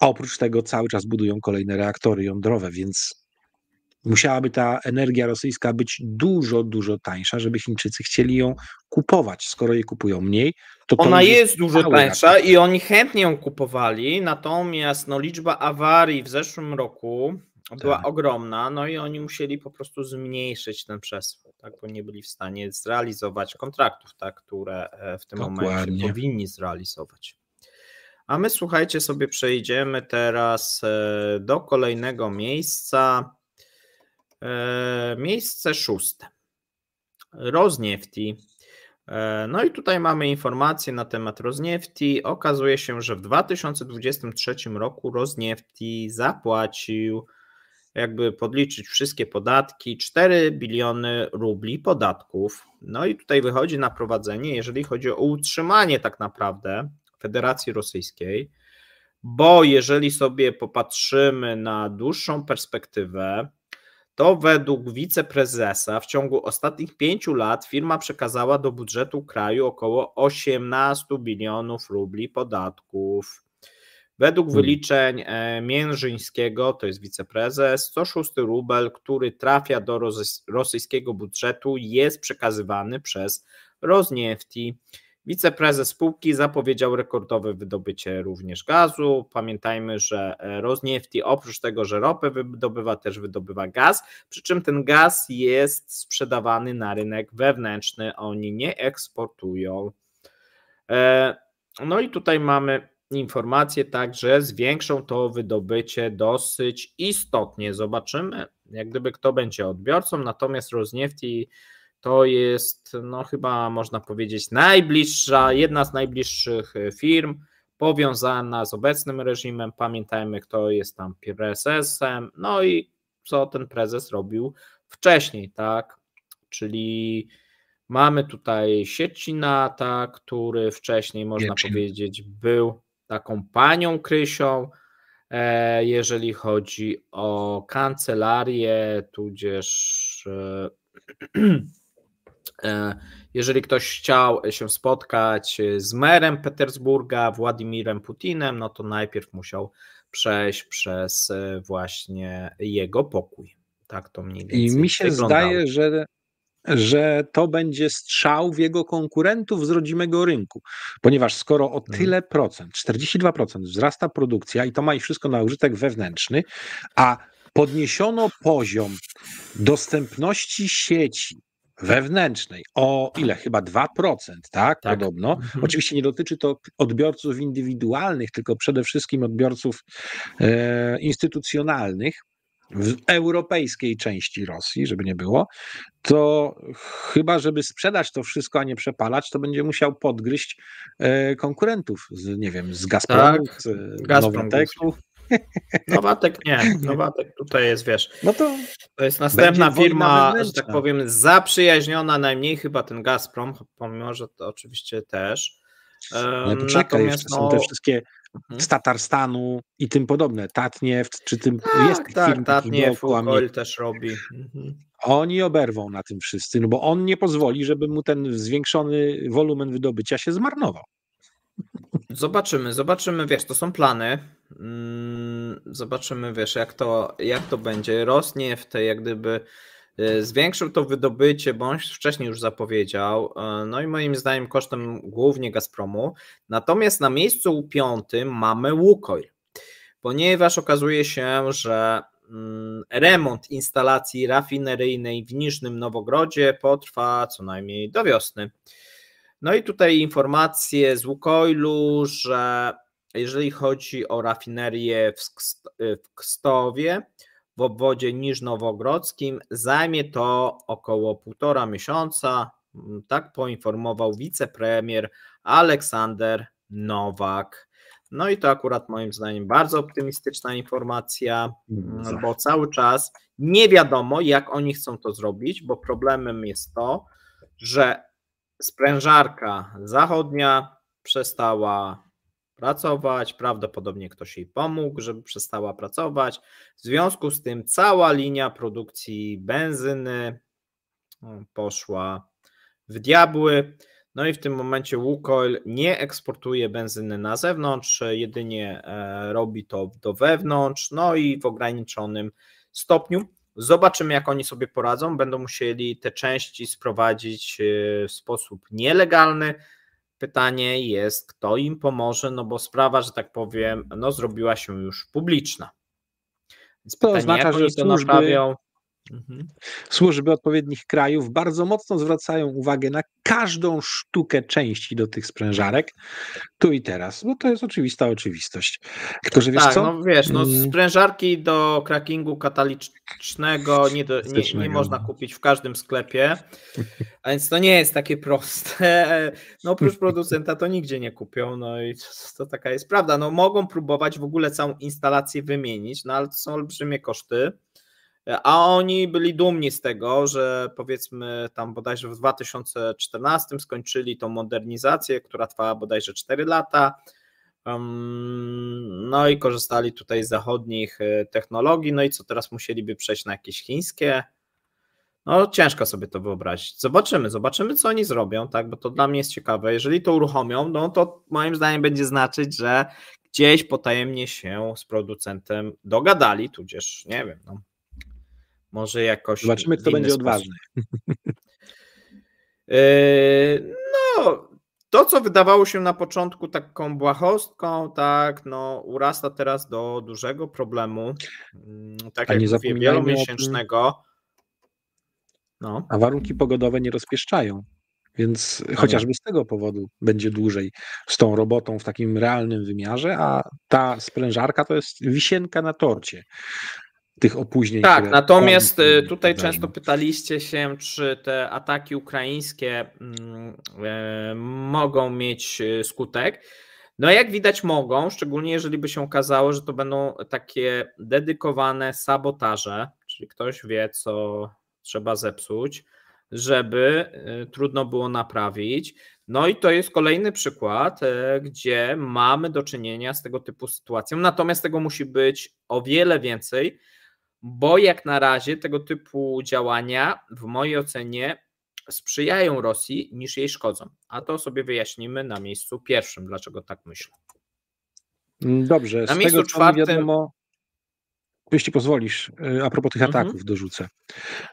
A oprócz tego cały czas budują kolejne reaktory jądrowe, więc Musiałaby ta energia rosyjska być dużo, dużo tańsza, żeby Chińczycy chcieli ją kupować. Skoro jej kupują mniej, to ona to jest dużo tańsza i oni chętnie ją kupowali, natomiast no, liczba awarii w zeszłym roku była tak. ogromna, no i oni musieli po prostu zmniejszyć ten przesył, tak, bo nie byli w stanie zrealizować kontraktów, tak, które e, w tym Dokładnie. momencie powinni zrealizować. A my słuchajcie sobie przejdziemy teraz e, do kolejnego miejsca. E, miejsce szóste. Rozniefti. E, no i tutaj mamy informacje na temat Rozniefti. Okazuje się, że w 2023 roku Rozniefti zapłacił, jakby podliczyć wszystkie podatki, 4 biliony rubli podatków. No i tutaj wychodzi na prowadzenie, jeżeli chodzi o utrzymanie tak naprawdę Federacji Rosyjskiej, bo jeżeli sobie popatrzymy na dłuższą perspektywę, to według wiceprezesa w ciągu ostatnich pięciu lat firma przekazała do budżetu kraju około 18 bilionów rubli podatków. Według hmm. wyliczeń e, Miężyńskiego, to jest wiceprezes, co szósty rubel, który trafia do rosyjskiego budżetu, jest przekazywany przez Rosniefti. Wiceprezes spółki zapowiedział rekordowe wydobycie również gazu. Pamiętajmy, że e, Rosniefti oprócz tego, że ropę wydobywa, też wydobywa gaz, przy czym ten gaz jest sprzedawany na rynek wewnętrzny, oni nie eksportują. E, no i tutaj mamy informację także zwiększą to wydobycie dosyć istotnie. Zobaczymy, jak gdyby kto będzie odbiorcą, natomiast Rosniefti to jest, no chyba można powiedzieć, najbliższa, jedna z najbliższych e, firm powiązana z obecnym reżimem. Pamiętajmy, kto jest tam prezesem, no i co ten prezes robił wcześniej, tak? Czyli mamy tutaj Siecinata, który wcześniej, można powiedzieć, był taką panią Krysią, e, jeżeli chodzi o kancelarię, tudzież e, E, jeżeli ktoś chciał się spotkać e, z merem Petersburga, Władimirem Putinem, no to najpierw musiał przejść przez e, właśnie jego pokój. Tak to mniej więcej I mi się wyglądało. zdaje, że że to będzie strzał w jego konkurentów z rodzimego rynku, ponieważ skoro o mhm. tyle procent, 42% wzrasta produkcja i to ma i wszystko na użytek wewnętrzny, a podniesiono poziom dostępności sieci wewnętrznej o ile? Chyba 2%, tak? tak. Podobno. Mhm. Oczywiście nie dotyczy to odbiorców indywidualnych, tylko przede wszystkim odbiorców e, instytucjonalnych w europejskiej części Rosji, żeby nie było, to chyba, żeby sprzedać to wszystko, a nie przepalać, to będzie musiał podgryźć e, konkurentów, z, nie wiem, z Gazpromu, tak, z e, Gazprom Nowatek nie, Nowatek tutaj jest, wiesz, no to, to jest następna firma, że tak powiem, zaprzyjaźniona najmniej chyba ten Gazprom, pomimo, że to oczywiście też. Ale poczekaj, Natomiast, no... są te wszystkie mhm. z Tatarstanu i tym podobne. Tatniew, czy tym tak, jest tak, film Tatniew, Google też robi. Mhm. Oni oberwą na tym wszyscy, no bo on nie pozwoli, żeby mu ten zwiększony wolumen wydobycia się zmarnował. Zobaczymy, zobaczymy, wiesz, to są plany. Mm, zobaczymy, wiesz, jak to, jak to będzie. Rosnie w tej, jak gdyby e, zwiększył to wydobycie, bądź wcześniej już zapowiedział, e, no i moim zdaniem kosztem głównie Gazpromu. Natomiast na miejscu piątym mamy Łukoil, ponieważ okazuje się, że mm, remont instalacji rafineryjnej w Niżnym Nowogrodzie potrwa co najmniej do wiosny. No i tutaj informacje z Łukoilu, że jeżeli chodzi o rafinerię w Kstowie, w obwodzie niżnowogrodzkim, zajmie to około półtora miesiąca, mm, tak poinformował wicepremier Aleksander Nowak. No i to akurat moim zdaniem bardzo optymistyczna informacja, mm, mm, bo cały czas nie wiadomo, jak oni chcą to zrobić, bo problemem jest to, że sprężarka zachodnia przestała pracować, prawdopodobnie ktoś jej pomógł, żeby przestała pracować. W związku z tym cała linia produkcji benzyny e, poszła w diabły. No i w tym momencie Łukoil nie eksportuje benzyny na zewnątrz, jedynie e, robi to do wewnątrz, no i w ograniczonym stopniu. Zobaczymy, jak oni sobie poradzą. Będą musieli te części sprowadzić e, w sposób nielegalny. Pytanie jest, kto im pomoże, no bo sprawa, że tak powiem, no zrobiła się już publiczna. Więc to pytanie, oznacza, jak oni że to służby, naprawią. Mhm. Służby odpowiednich krajów bardzo mocno zwracają uwagę na każdą sztukę części do tych sprężarek tu i teraz, bo to jest oczywista oczywistość. Tylko, wiesz tak, co? no wiesz, no mm. sprężarki do crackingu katalicznego nie, do, nie, nie no. można kupić w każdym sklepie, a więc to nie jest takie proste. No oprócz producenta to nigdzie nie kupią, no i to taka jest prawda. No mogą próbować w ogóle całą instalację wymienić, no ale to są olbrzymie koszty a oni byli dumni z tego, że powiedzmy tam bodajże w 2014 skończyli tą modernizację, która trwała bodajże 4 lata. No i korzystali tutaj z zachodnich e, technologii, no i co teraz musieliby przejść na jakieś chińskie. No ciężko sobie to wyobrazić. Zobaczymy, zobaczymy co oni zrobią, tak, bo to dla mnie jest ciekawe. Jeżeli to uruchomią, no to moim zdaniem będzie znaczyć, że gdzieś potajemnie się z producentem dogadali, tudzież nie wiem, no, może jakoś. Zobaczymy, kto będzie sposób. odważny. Yy, no, to co wydawało się na początku taką błahostką, tak, no urasta teraz do dużego problemu, mm, tak A jak mówię, wielomiesięcznego. No. A warunki pogodowe nie rozpieszczają, więc no chociażby z tego powodu będzie dłużej z tą robotą w takim realnym wymiarze, a ta sprężarka to jest wisienka na torcie tych opóźnień. Tak, natomiast y, tutaj tak często pytaliście się, czy te ataki ukraińskie mm, e, mogą mieć y, skutek. No jak widać mogą, szczególnie jeżeli by się okazało, że to będą takie dedykowane sabotaże, czyli ktoś wie, co trzeba zepsuć, żeby y, trudno było naprawić. No i to jest kolejny przykład, e, gdzie mamy do czynienia z tego typu sytuacją. Natomiast tego musi być o wiele więcej, bo jak na razie tego typu działania, w mojej ocenie, sprzyjają Rosji niż jej szkodzą. A to sobie wyjaśnimy na miejscu pierwszym, dlaczego tak myślę. Dobrze, na miejscu tego, czwartym. Wiadomo, jeśli pozwolisz, e, a propos tych mhm. ataków mhm. dorzucę.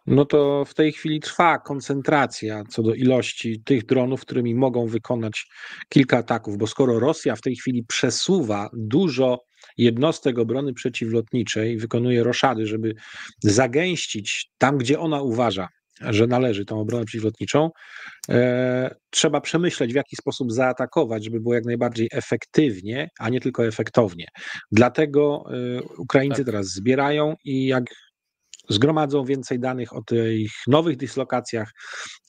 No to w tej chwili trwa koncentracja co do ilości tych dronów, którymi mogą wykonać kilka ataków, bo skoro Rosja w tej chwili przesuwa dużo jednostek obrony przeciwlotniczej wykonuje roszady, żeby zagęścić tam, gdzie ona uważa, że należy tą obronę przeciwlotniczą, e, trzeba przemyśleć, w jaki sposób zaatakować, żeby było jak najbardziej efektywnie, a nie tylko efektownie. Dlatego e, Ukraińcy tak. teraz zbierają i jak zgromadzą więcej danych o tych nowych dyslokacjach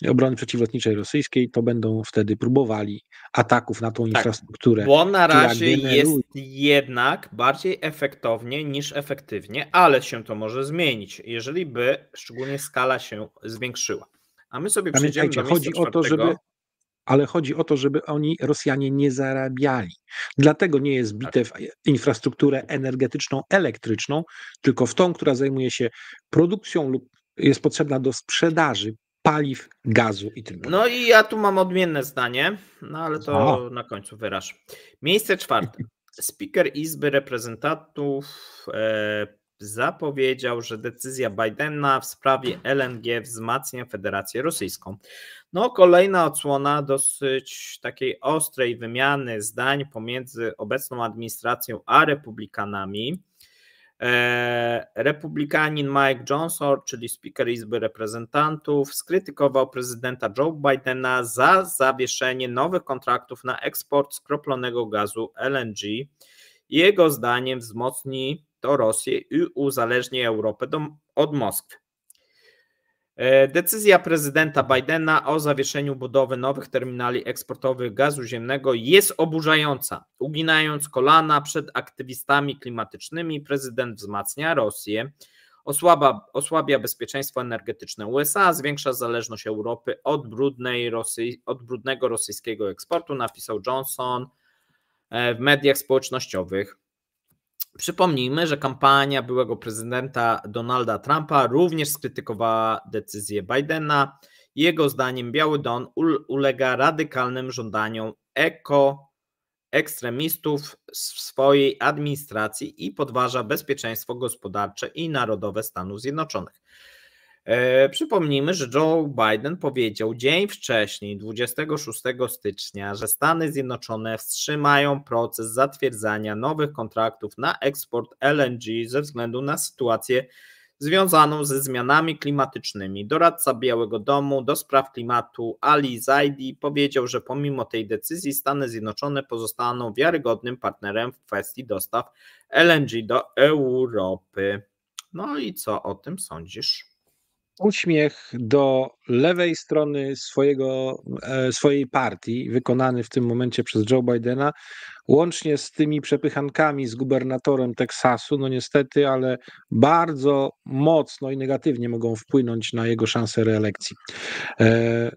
obrony przeciwlotniczej rosyjskiej, to będą wtedy próbowali ataków na tą tak, infrastrukturę. Bo na razie jest jednak bardziej efektownie niż efektywnie, ale się to może zmienić, jeżeli by szczególnie skala się zwiększyła. A my sobie Pamiętajcie, przejdziemy do chodzi o to, żeby ale chodzi o to, żeby oni, Rosjanie, nie zarabiali. Dlatego nie jest tak. bite w infrastrukturę energetyczną, elektryczną, tylko w tą, która zajmuje się produkcją lub jest potrzebna do sprzedaży paliw, gazu i tym. No i ja tu mam odmienne zdanie, no ale to o. na końcu wyraż. Miejsce czwarte. Speaker Izby Reprezentantów e, zapowiedział, że decyzja Bidena w sprawie LNG wzmacnia Federację Rosyjską. No, kolejna odsłona dosyć takiej ostrej wymiany zdań pomiędzy obecną administracją a republikanami. E, republikanin Mike Johnson, czyli speaker Izby Reprezentantów, skrytykował prezydenta Joe Bidena za zawieszenie nowych kontraktów na eksport skroplonego gazu LNG. Jego zdaniem wzmocni to Rosję i uzależni Europę do, od Moskwy. E, decyzja prezydenta Bidena o zawieszeniu budowy nowych terminali eksportowych gazu ziemnego jest oburzająca. Uginając kolana przed aktywistami klimatycznymi, prezydent wzmacnia Rosję, osłaba, osłabia bezpieczeństwo energetyczne USA, zwiększa zależność Europy od, brudnej od brudnego rosyjskiego eksportu, napisał Johnson e, w mediach społecznościowych. Przypomnijmy, że kampania byłego prezydenta Donalda Trumpa również skrytykowała decyzję Bidena. Jego zdaniem Biały Don ulega radykalnym żądaniom eko ekstremistów w swojej administracji i podważa bezpieczeństwo gospodarcze i narodowe Stanów Zjednoczonych. E, przypomnijmy, że Joe Biden powiedział dzień wcześniej, 26 stycznia, że Stany Zjednoczone wstrzymają proces zatwierdzania nowych kontraktów na eksport LNG ze względu na sytuację związaną ze zmianami klimatycznymi. Doradca Białego Domu do spraw klimatu Ali Zaidi powiedział, że pomimo tej decyzji Stany Zjednoczone pozostaną wiarygodnym partnerem w kwestii dostaw LNG do Europy. No i co o tym sądzisz? uśmiech do lewej strony swojego, e, swojej partii, wykonany w tym momencie przez Joe Bidena, łącznie z tymi przepychankami z gubernatorem Teksasu, no niestety, ale bardzo mocno i negatywnie mogą wpłynąć na jego szanse reelekcji. E,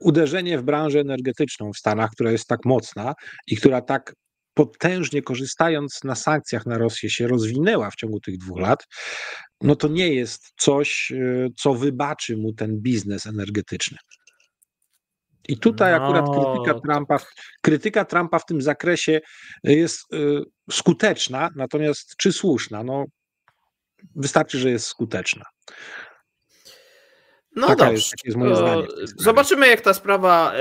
uderzenie w branżę energetyczną w Stanach, która jest tak mocna i która tak potężnie korzystając na sankcjach na Rosję się rozwinęła w ciągu tych dwóch lat, no to nie jest coś, y, co wybaczy mu ten biznes energetyczny. I tutaj no. akurat krytyka tak. Trumpa, krytyka Trumpa w tym zakresie y, jest y, skuteczna, natomiast czy słuszna? No, wystarczy, że jest skuteczna. No Taka dobrze. Jest, jest moje zdanie Zobaczymy, jak ta sprawa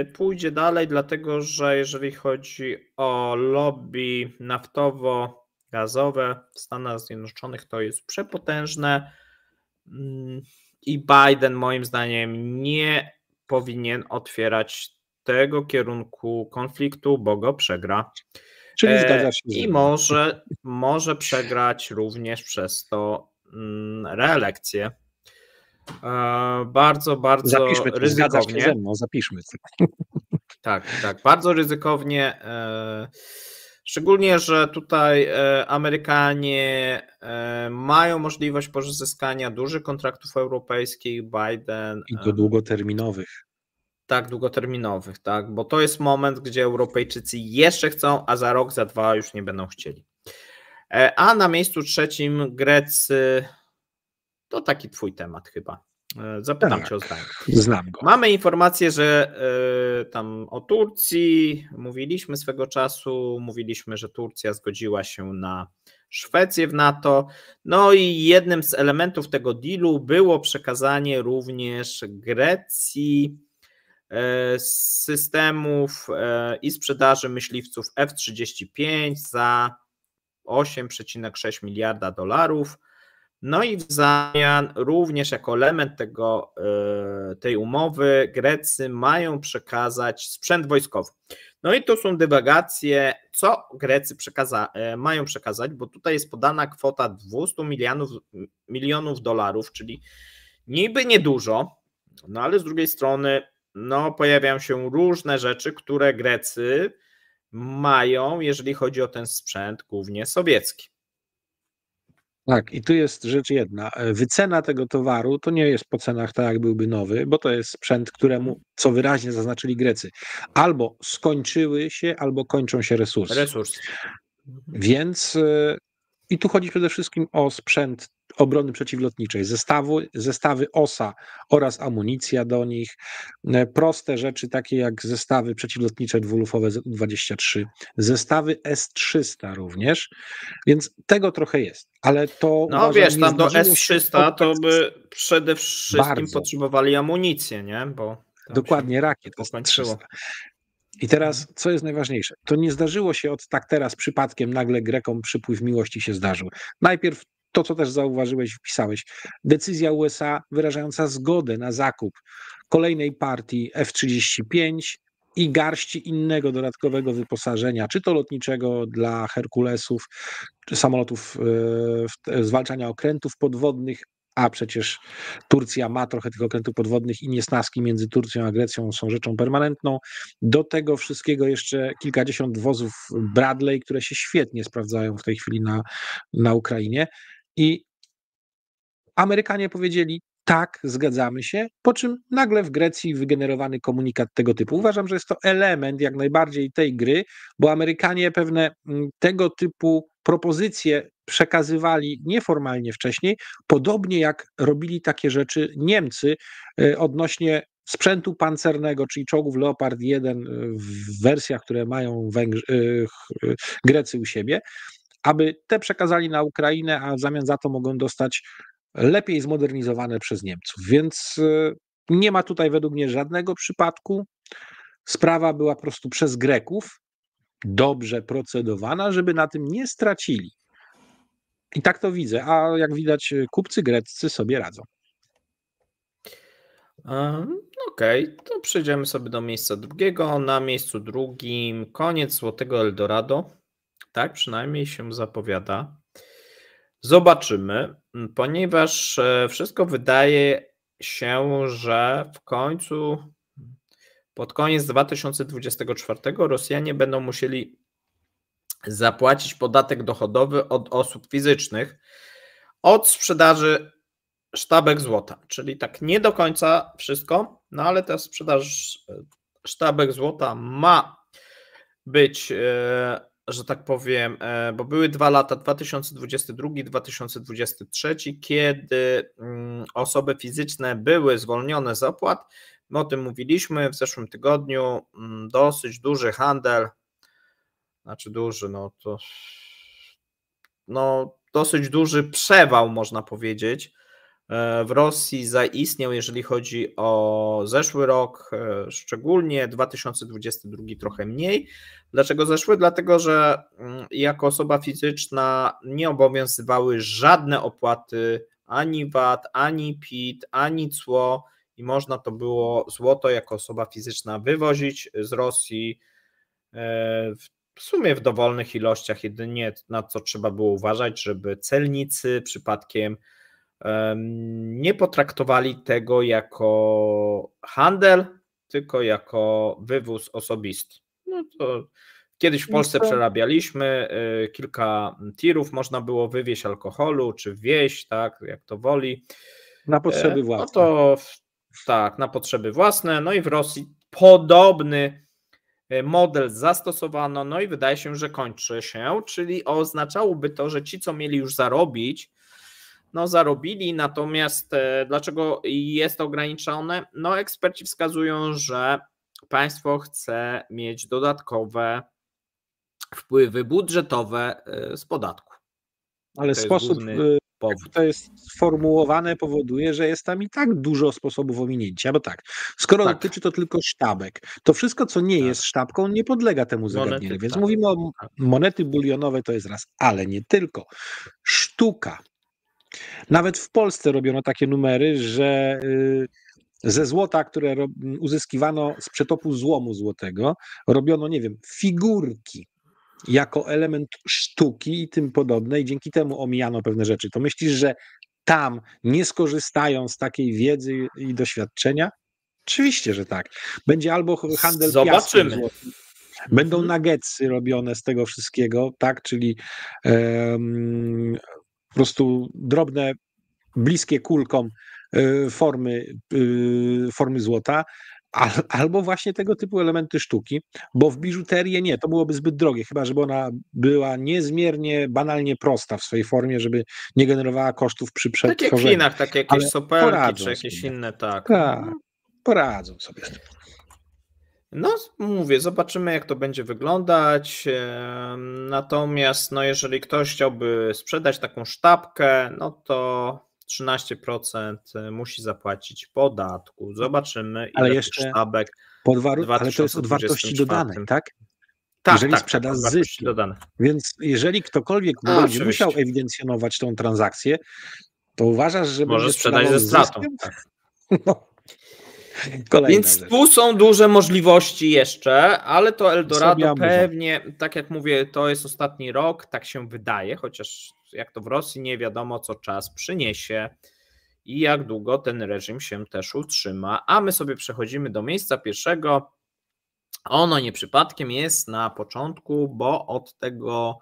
y, pójdzie dalej, dlatego że jeżeli chodzi o lobby naftowo-gazowe w Stanach Zjednoczonych, to jest przepotężne mm, i Biden, moim zdaniem, nie powinien otwierać tego kierunku konfliktu, bo go przegra. Czyli e, zgadza się. I może, może przegrać również przez to mm, reelekcję E, bardzo, bardzo zapiszmy to, ryzykownie. Się ze mną, zapiszmy. Tak, tak, bardzo ryzykownie. E, szczególnie, że tutaj e, Amerykanie mają możliwość pozyskania dużych kontraktów europejskich, Biden. I do długoterminowych. Tak, długoterminowych, tak, bo to jest moment, gdzie Europejczycy jeszcze chcą, a za rok, za dwa już nie będą chcieli. A na miejscu trzecim Grecy to taki twój temat chyba. E, zapytam tak, cię o zdanie. Znam go. Mamy informację, że y, tam o Turcji mówiliśmy swego czasu, mówiliśmy, że Turcja zgodziła się na Szwecję w NATO. No i jednym z elementów tego dealu było przekazanie również Grecji y, systemów y, i sprzedaży myśliwców F-35 za 8,6 miliarda dolarów. No i w zamian również jako element tego, e, tej umowy Grecy mają przekazać sprzęt wojskowy. No i tu są dywagacje, co Grecy przekaza e, mają przekazać, bo tutaj jest podana kwota 200 milionów, milionów dolarów, czyli niby niedużo, no ale z drugiej strony no, pojawiają się różne rzeczy, które Grecy mają, jeżeli chodzi o ten sprzęt, głównie sowiecki. Tak, i tu jest rzecz jedna. E, wycena tego towaru to nie jest po cenach tak, jak byłby nowy, bo to jest sprzęt, któremu, mhm. co wyraźnie zaznaczyli Grecy, albo skończyły się, albo kończą się resursy. Resurs. Mhm. Więc e, i tu chodzi przede wszystkim o sprzęt obrony przeciwlotniczej, zestawy, zestawy OSA oraz amunicja do nich, e, proste rzeczy takie jak zestawy przeciwlotnicze dwulufowe U-23, zestawy S-300 również, więc tego trochę jest, ale to... No wiesz, tam do S-300 tak to by przede wszystkim bardzo. potrzebowali amunicję, nie? Bo Dokładnie, rakiet. To i teraz, mhm. co jest najważniejsze? To nie zdarzyło się od tak teraz przypadkiem, nagle Grekom przypływ miłości się zdarzył. Najpierw to, co też zauważyłeś, wpisałeś. Decyzja USA wyrażająca zgodę na zakup kolejnej partii F-35 i garści innego dodatkowego wyposażenia, czy to lotniczego dla Herkulesów, czy samolotów e, e, zwalczania okrętów podwodnych, a przecież Turcja ma trochę tych okrętów podwodnych i niesnaski między Turcją a Grecją są rzeczą permanentną. Do tego wszystkiego jeszcze kilkadziesiąt wozów Bradley, które się świetnie sprawdzają w tej chwili na, na Ukrainie. I Amerykanie powiedzieli, tak, zgadzamy się, po czym nagle w Grecji wygenerowany komunikat tego typu. Uważam, że jest to element jak najbardziej tej gry, bo Amerykanie pewne mm, tego typu propozycje przekazywali nieformalnie wcześniej, podobnie jak robili takie rzeczy Niemcy e, odnośnie sprzętu pancernego, czyli czołgów Leopard 1 e, w wersjach, które mają Węgrzy, e, Grecy u siebie, aby te przekazali na Ukrainę, a w zamian za to mogą dostać lepiej zmodernizowane przez Niemców. Więc nie ma tutaj według mnie żadnego przypadku. Sprawa była po prostu przez Greków dobrze procedowana, żeby na tym nie stracili. I tak to widzę, a jak widać, kupcy greccy sobie radzą. No okej, okay, to przejdziemy sobie do miejsca drugiego. Na miejscu drugim koniec Złotego Eldorado. Tak przynajmniej się zapowiada. Zobaczymy, ponieważ e, wszystko wydaje się, że w końcu, pod koniec 2024 Rosjanie będą musieli zapłacić podatek dochodowy od osób fizycznych od sprzedaży sztabek złota, czyli tak nie do końca wszystko, no ale ta sprzedaż e, sztabek złota ma być, e, że tak powiem, e, bo były dwa lata 2022-2023, kiedy mm, osoby fizyczne były zwolnione z opłat. My o tym mówiliśmy w zeszłym tygodniu. Mm, dosyć duży handel znaczy duży, no to no, dosyć duży przewał, można powiedzieć. E, w Rosji zaistniał, jeżeli chodzi o zeszły rok, e, szczególnie 2022 trochę mniej. Dlaczego zeszły? Dlatego, że mm, jako osoba fizyczna nie obowiązywały żadne opłaty ani VAT, ani PIT, ani cło i można to było złoto jako osoba fizyczna wywozić z Rosji e, w w sumie w dowolnych ilościach. Jedynie na co trzeba było uważać, żeby celnicy przypadkiem nie potraktowali tego jako handel, tylko jako wywóz osobisty. No to kiedyś w no Polsce przerabialiśmy y, kilka tirów, można było wywieźć alkoholu czy wieść, tak, jak to woli. Na potrzeby e, no własne. No to tak, na potrzeby własne. No i w Rosji podobny E, model zastosowano, no i wydaje się, że kończy się, czyli oznaczałoby to, że ci, co mieli już zarobić, no zarobili, natomiast e, dlaczego jest to ograniczone? No eksperci wskazują, że państwo chce mieć dodatkowe wpływy budżetowe e, z podatku. Ale sposób, główny powód. to jest sformułowane, powoduje, że jest tam i tak dużo sposobów ominięcia, bo tak, skoro tak. dotyczy to tylko sztabek, to wszystko, co nie tak. jest sztabką, nie podlega temu zagadnieniu. Monety, Więc tak. mówimy o tak. monety bulionowe, to jest raz, ale nie tylko. Sztuka. Nawet w Polsce robiono takie numery, że y, ze złota, które uzyskiwano z przetopu złomu złotego, robiono, nie wiem, figurki jako element sztuki i tym podobne, i dzięki temu omijano pewne rzeczy. To myślisz, że tam nie skorzystają z takiej wiedzy i doświadczenia? Oczywiście, że tak. Będzie albo handel Zobaczymy. Będą mhm. nagetsy robione z tego wszystkiego, tak? Czyli um, po prostu drobne, bliskie kulkom y, formy, y, formy złota. Al, albo właśnie tego typu elementy sztuki, bo w biżuterię nie, to byłoby zbyt drogie, chyba żeby ona była niezmiernie banalnie prosta w swojej formie, żeby nie generowała kosztów przy przetworzeniu. Tak jak w Chinach, takie jakieś sopelki czy jakieś sobie. inne, tak. Tak, mhm. poradzą sobie z tym. No, mówię, zobaczymy, jak to będzie wyglądać. E, natomiast, no, jeżeli ktoś chciałby sprzedać taką sztabkę, no to 13% e, musi zapłacić podatku. Mhm. Zobaczymy, ile ale jeszcze sztabek pod waru- ale to jest od wartości dodanej, tak? Tak, jeżeli tak, sprzeda tak, Więc jeżeli ktokolwiek A, no, będzie musiał ewidencjonować tą transakcję, to uważasz, że może sprzedać ze stratą. Tak. No. Więc tu są duże możliwości jeszcze, ale to Eldorado pewnie, tak jak mówię, to jest ostatni rok, tak się wydaje, chociaż jak to w Rosji, nie wiadomo co czas przyniesie i jak długo ten reżim się też utrzyma. A my sobie przechodzimy do miejsca pierwszego. Ono nie przypadkiem jest na początku, bo od tego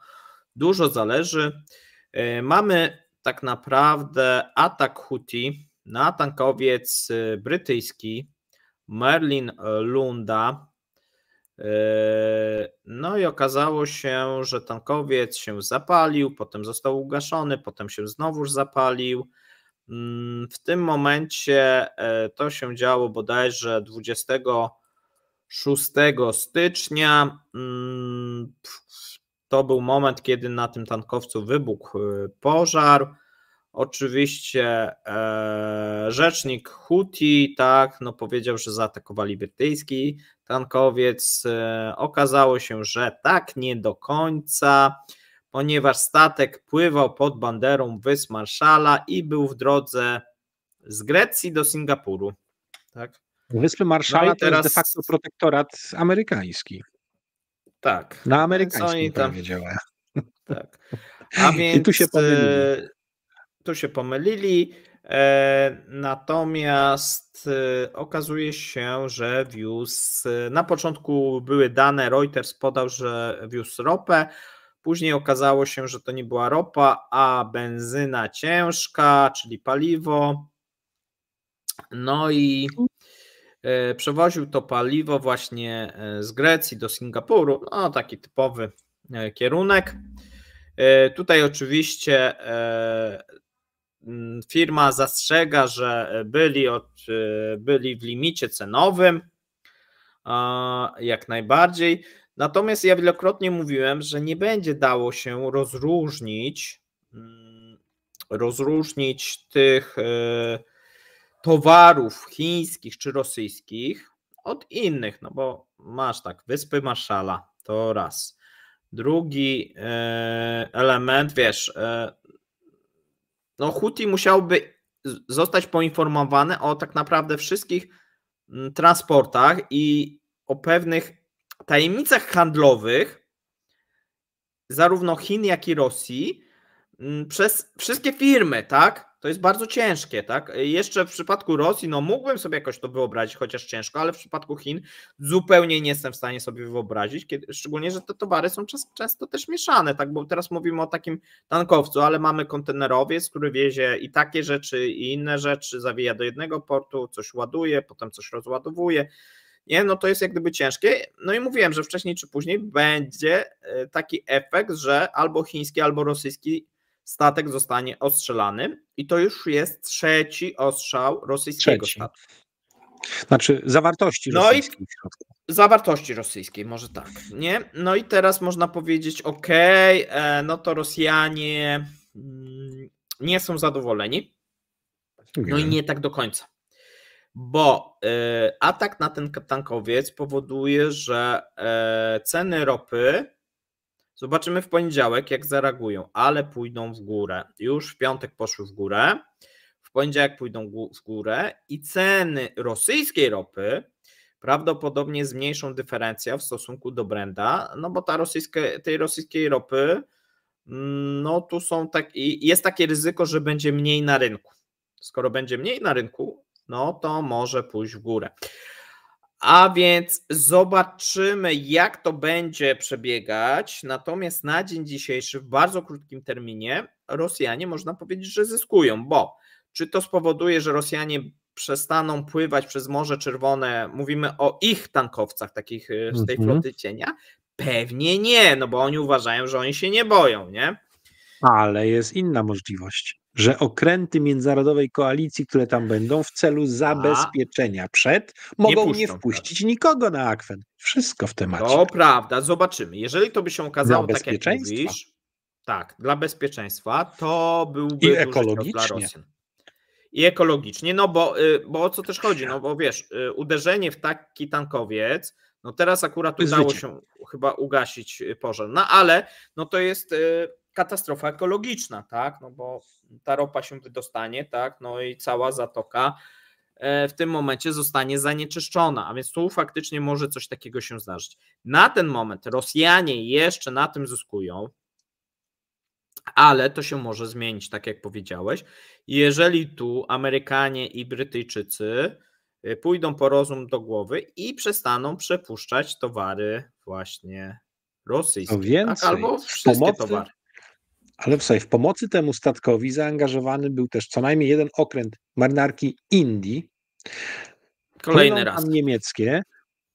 dużo zależy. E, mamy tak naprawdę atak Huti, na tankowiec y, brytyjski Merlin Lunda. Y, no i okazało się, że tankowiec się zapalił, potem został ugaszony, potem się znowuż zapalił. Mm, w tym momencie e, to się działo bodajże 26 stycznia. Mm, to był moment, kiedy na tym tankowcu wybuchł y, pożar. Oczywiście e, rzecznik Huti, tak, no powiedział, że zaatakowali brytyjski tankowiec. E, okazało się, że tak nie do końca, ponieważ statek pływał pod banderą Wysp Marszala i był w drodze z Grecji do Singapuru. Tak. Wyspy no Marszala no teraz... to jest de facto protektorat amerykański. Tak. Na amerykańskim tam... prawie działa. Tak. A więc... I tu się e, pomylili tu się pomylili. E, natomiast e, okazuje się, że wius e, Na początku były dane, Reuters podał, że wius ropę. Później okazało się, że to nie była ropa, a benzyna ciężka, czyli paliwo. No i przewoził to paliwo właśnie z Grecji do Singapuru. No, taki typowy kierunek. Tutaj oczywiście Mm, firma zastrzega, że e, byli, od, e, byli w limicie cenowym, jak najbardziej. Natomiast ja wielokrotnie mówiłem, że nie będzie dało się rozróżnić mm, rozróżnić tych e, towarów chińskich czy rosyjskich od innych, no bo masz tak, wyspy Marszala, to raz. Drugi element, wiesz, no Huti musiałby zostać poinformowany o tak naprawdę wszystkich mm, transportach i o pewnych tajemnicach handlowych zarówno Chin, jak i Rosji mm, przez wszystkie firmy, tak? to jest bardzo ciężkie, tak? Jeszcze w przypadku Rosji, no mógłbym sobie jakoś to wyobrazić, chociaż ciężko, ale w przypadku Chin zupełnie nie jestem w stanie sobie wyobrazić, kiedy, szczególnie, że te towary są czas, często też mieszane, tak? Bo teraz mówimy o takim tankowcu, ale mamy kontenerowiec, który wiezie i takie rzeczy, i inne rzeczy, zawija do jednego portu, coś ładuje, potem coś rozładowuje. Nie, no to jest jak gdyby ciężkie. No i mówiłem, że wcześniej czy później będzie e, taki efekt, że albo chiński, albo rosyjski statek zostanie ostrzelany i to już jest trzeci ostrzał rosyjskiego trzeci. statku. Znaczy zawartości no rosyjskiej. I zawartości rosyjskiej, może tak. Nie? No i teraz można powiedzieć, ok, e, no to Rosjanie mm, nie są zadowoleni. No i nie tak do końca. Bo e, atak na ten tankowiec powoduje, że e, ceny ropy Zobaczymy w poniedziałek, jak zareagują, ale pójdą w górę. Już w piątek poszły w górę, w poniedziałek pójdą w górę i ceny rosyjskiej ropy prawdopodobnie zmniejszą dyferencję w stosunku do Brenda, no bo ta rosyjska, tej rosyjskiej ropy, mm, no tu są tak, i jest takie ryzyko, że będzie mniej na rynku. Skoro będzie mniej na rynku, no to może pójść w górę. A więc zobaczymy, jak to będzie przebiegać. Natomiast na dzień dzisiejszy, w bardzo krótkim terminie, Rosjanie można powiedzieć, że zyskują, bo czy to spowoduje, że Rosjanie przestaną pływać przez Morze Czerwone, mówimy o ich tankowcach, takich y, z tej mhm. floty cienia? Pewnie nie, no bo oni uważają, że oni się nie boją, nie? Ale jest inna możliwość że okręty międzynarodowej koalicji, które tam będą, w celu zabezpieczenia przed, mogą nie, nie wpuścić tak. nikogo na akwen. Wszystko w temacie. To prawda, zobaczymy. Jeżeli to by się okazało tak, jak mówisz, tak, dla bezpieczeństwa, to byłby I ekologicznie. dla Rosjan. I ekologicznie, no bo, y, bo o co też chodzi, no bo wiesz, y, uderzenie w taki tankowiec, no teraz akurat udało się chyba ugasić y, pożar, no ale no to jest katastrofa ekologiczna, tak? No bo ta ropa się wydostanie, tak? No i cała zatoka e, w tym momencie zostanie zanieczyszczona, a więc tu faktycznie może coś takiego się zdarzyć. Na ten moment Rosjanie jeszcze na tym zyskują, ale to się może zmienić, tak jak powiedziałeś. Jeżeli tu Amerykanie i Brytyjczycy e, pójdą po rozum do głowy i przestaną przepuszczać towary właśnie rosyjskie, no tak? więcej, tak? albo wszystkie pomocy, towary. Ale w, w pomocy temu statkowi zaangażowany był też co najmniej jeden okręt marynarki Indii. Kolejny płyną raz. Tam niemieckie,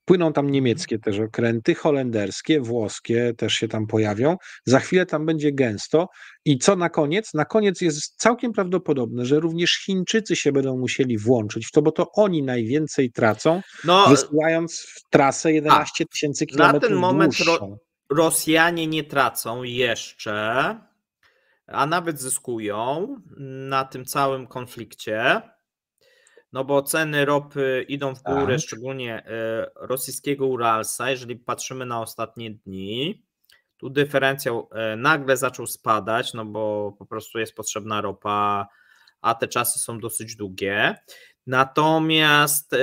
płyną tam niemieckie też okręty, holenderskie, włoskie też się tam pojawią. Za chwilę tam będzie gęsto. I co na koniec? Na koniec jest całkiem prawdopodobne, że również Chińczycy się będą musieli włączyć w to, bo to oni najwięcej tracą, no, wysyłając w trasę 11 tysięcy kilometrów. Na ten moment Rosjanie nie tracą jeszcze a nawet zyskują na tym całym konflikcie, no bo ceny ropy idą w górę, tak. szczególnie e, rosyjskiego Uralsa, jeżeli patrzymy na ostatnie dni. Tu dyferencjał e, nagle zaczął spadać, no bo po prostu jest potrzebna ropa, a te czasy są dosyć długie. Natomiast e,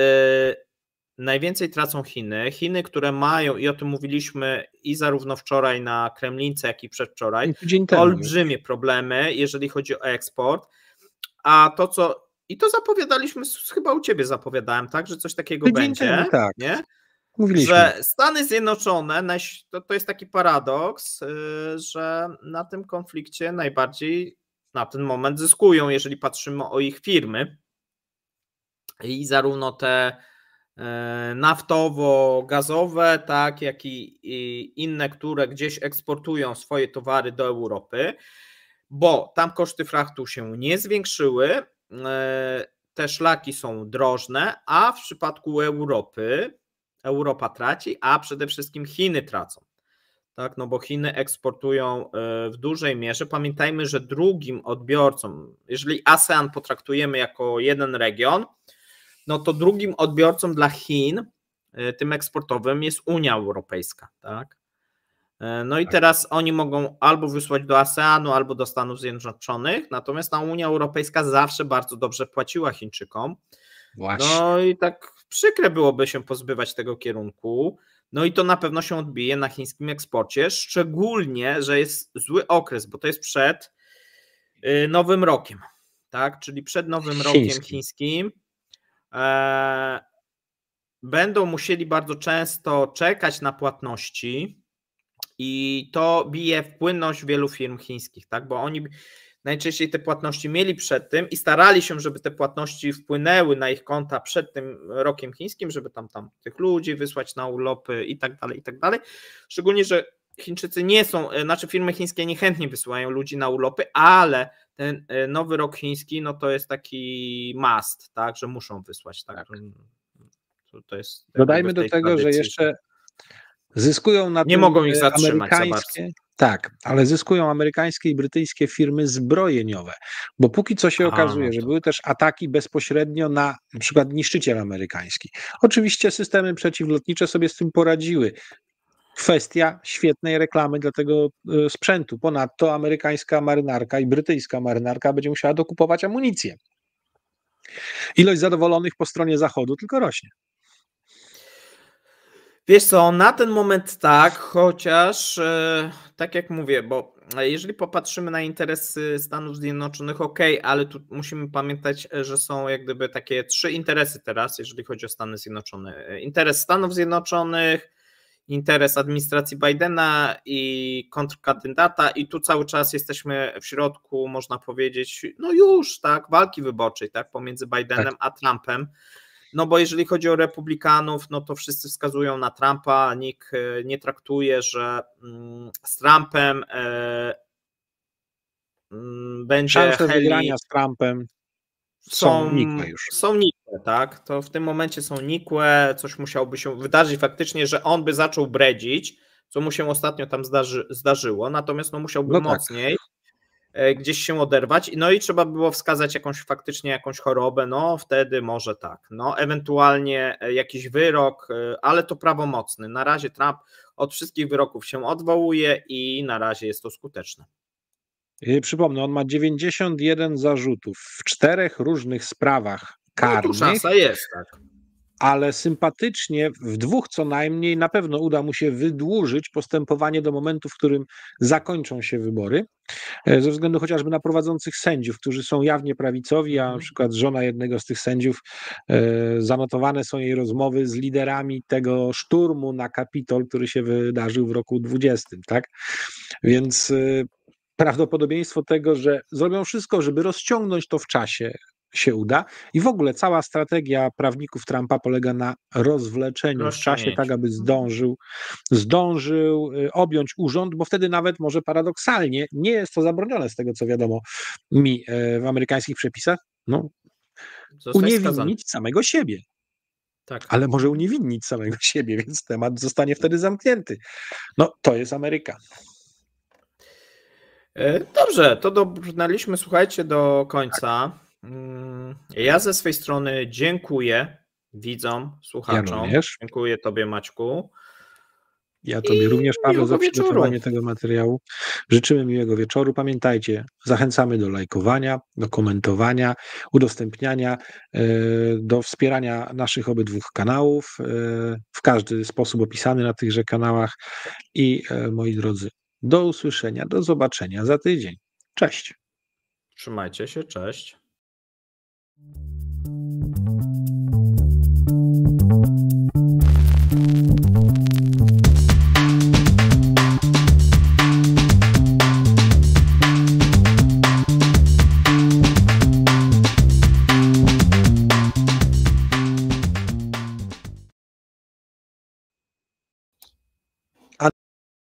Najwięcej tracą Chiny. Chiny, które mają, i o tym mówiliśmy i zarówno wczoraj na Kremlince, jak i przedwczoraj, olbrzymie problemy, jeżeli chodzi o eksport. A to, co. I to zapowiadaliśmy, chyba u ciebie zapowiadałem, tak, że coś takiego Tydzień będzie. Temu, tak. Nie? Mówiliśmy. Że Stany Zjednoczone, to, to jest taki paradoks, y, że na tym konflikcie najbardziej na ten moment zyskują, jeżeli patrzymy o ich firmy. I zarówno te E, naftowo-gazowe, tak jak i inne, które gdzieś eksportują swoje towary do Europy, bo tam koszty frachtu się nie zwiększyły, e, te szlaki są drożne, a w przypadku Europy Europa traci, a przede wszystkim Chiny tracą. Tak, no bo Chiny eksportują e, w dużej mierze. Pamiętajmy, że drugim odbiorcą, jeżeli ASEAN potraktujemy jako jeden region, no to drugim odbiorcą dla Chin, e, tym eksportowym, jest Unia Europejska, tak? E, no i tak. teraz oni mogą albo wysłać do ASEANu, albo do Stanów Zjednoczonych, natomiast ta Unia Europejska zawsze bardzo dobrze płaciła Chińczykom. Właśnie. No i tak przykre byłoby się pozbywać tego kierunku. No i to na pewno się odbije na chińskim eksporcie, szczególnie, że jest zły okres, bo to jest przed y, Nowym Rokiem, tak? Czyli przed Nowym Rokiem chińskim E, będą musieli bardzo często czekać na płatności i to bije w płynność wielu firm chińskich, tak? Bo oni najczęściej te płatności mieli przed tym i starali się, żeby te płatności wpłynęły na ich konta przed tym rokiem chińskim, żeby tam, tam tych ludzi wysłać na urlopy i tak dalej, i tak dalej. Szczególnie, że Chińczycy nie są, znaczy firmy chińskie niechętnie wysyłają ludzi na urlopy, ale ten e, nowy rok chiński, no to jest taki must, tak, że muszą wysłać, tak. tak. To, to jest Dodajmy do tego, tradycji, że jeszcze zyskują na Nie mogą e, ich zatrzymać amerykańskie, tak, ale zyskują amerykańskie i brytyjskie firmy zbrojeniowe, bo póki co się okazuje, no że były też ataki bezpośrednio na np. niszczyciel amerykański. Oczywiście systemy przeciwlotnicze sobie z tym poradziły, kwestia świetnej reklamy dla tego e, sprzętu. Ponadto amerykańska marynarka i brytyjska marynarka będzie musiała dokupować amunicję. Ilość zadowolonych po stronie Zachodu tylko rośnie. Wiesz co, na ten moment tak, chociaż e, tak jak mówię, bo jeżeli popatrzymy na interesy Stanów Zjednoczonych, ok, ale tu musimy pamiętać, e, że są jak gdyby takie trzy interesy teraz, jeżeli chodzi o Stany Zjednoczone. Interes Stanów Zjednoczonych, interes administracji Bidena i kontrkandydata i tu cały czas jesteśmy w środku, można powiedzieć, no już, tak, walki wyborczej, tak, pomiędzy Bidenem tak. a Trumpem. No bo jeżeli chodzi o republikanów, no to wszyscy wskazują na Trumpa, nikt e, nie traktuje, że mm, z Trumpem e, mm, będzie Szanse Heli... wygrania z Trumpem są, są nikłe już. Są nikłe tak? To w tym momencie są nikłe, coś musiałoby się wydarzyć faktycznie, że on by zaczął bredzić, co mu się ostatnio tam zdarzy, zdarzyło, natomiast no musiałby no tak. mocniej e, gdzieś się oderwać, no i trzeba było wskazać jakąś faktycznie jakąś chorobę, no wtedy może tak, no ewentualnie e, jakiś wyrok, e, ale to prawomocny, na razie Trump od wszystkich wyroków się odwołuje i na razie jest to skuteczne. Przypomnę, on ma 91 zarzutów w czterech różnych sprawach no karnych. No, szansa jest, tak. Ale sympatycznie w dwóch co najmniej na pewno uda mu się wydłużyć postępowanie do momentu, w którym zakończą się wybory, e, ze względu chociażby na prowadzących sędziów, którzy są jawnie prawicowi, a na mhm. przykład żona jednego z tych sędziów, e, zanotowane są jej rozmowy z liderami tego szturmu na Kapitol, który się wydarzył w roku 20, tak? Więc e, prawdopodobieństwo tego, że zrobią wszystko, żeby rozciągnąć to w czasie, się uda. I w ogóle cała strategia prawników Trumpa polega na rozwleczeniu w czasie, tak aby mhm. zdążył, zdążył y, objąć urząd, bo wtedy nawet może paradoksalnie nie jest to zabronione z tego, co wiadomo mi e, w amerykańskich przepisach, no, uniewinnić skazany. samego siebie. Tak. Ale może uniewinnić samego siebie, więc temat zostanie wtedy zamknięty. No, to jest Ameryka. E, dobrze, to dobrnęliśmy, słuchajcie, do końca. Ja ze swej strony dziękuję widzom, słuchaczom. Ja dziękuję Tobie, Maćku. Ja Tobie I również, Paweł, za przygotowanie tego materiału. Życzymy miłego wieczoru. Pamiętajcie, zachęcamy do lajkowania, do komentowania, udostępniania, e, do wspierania naszych obydwu kanałów e, w każdy sposób opisany na tychże kanałach. I e, moi drodzy, do usłyszenia, do zobaczenia za tydzień. Cześć. Trzymajcie się, cześć.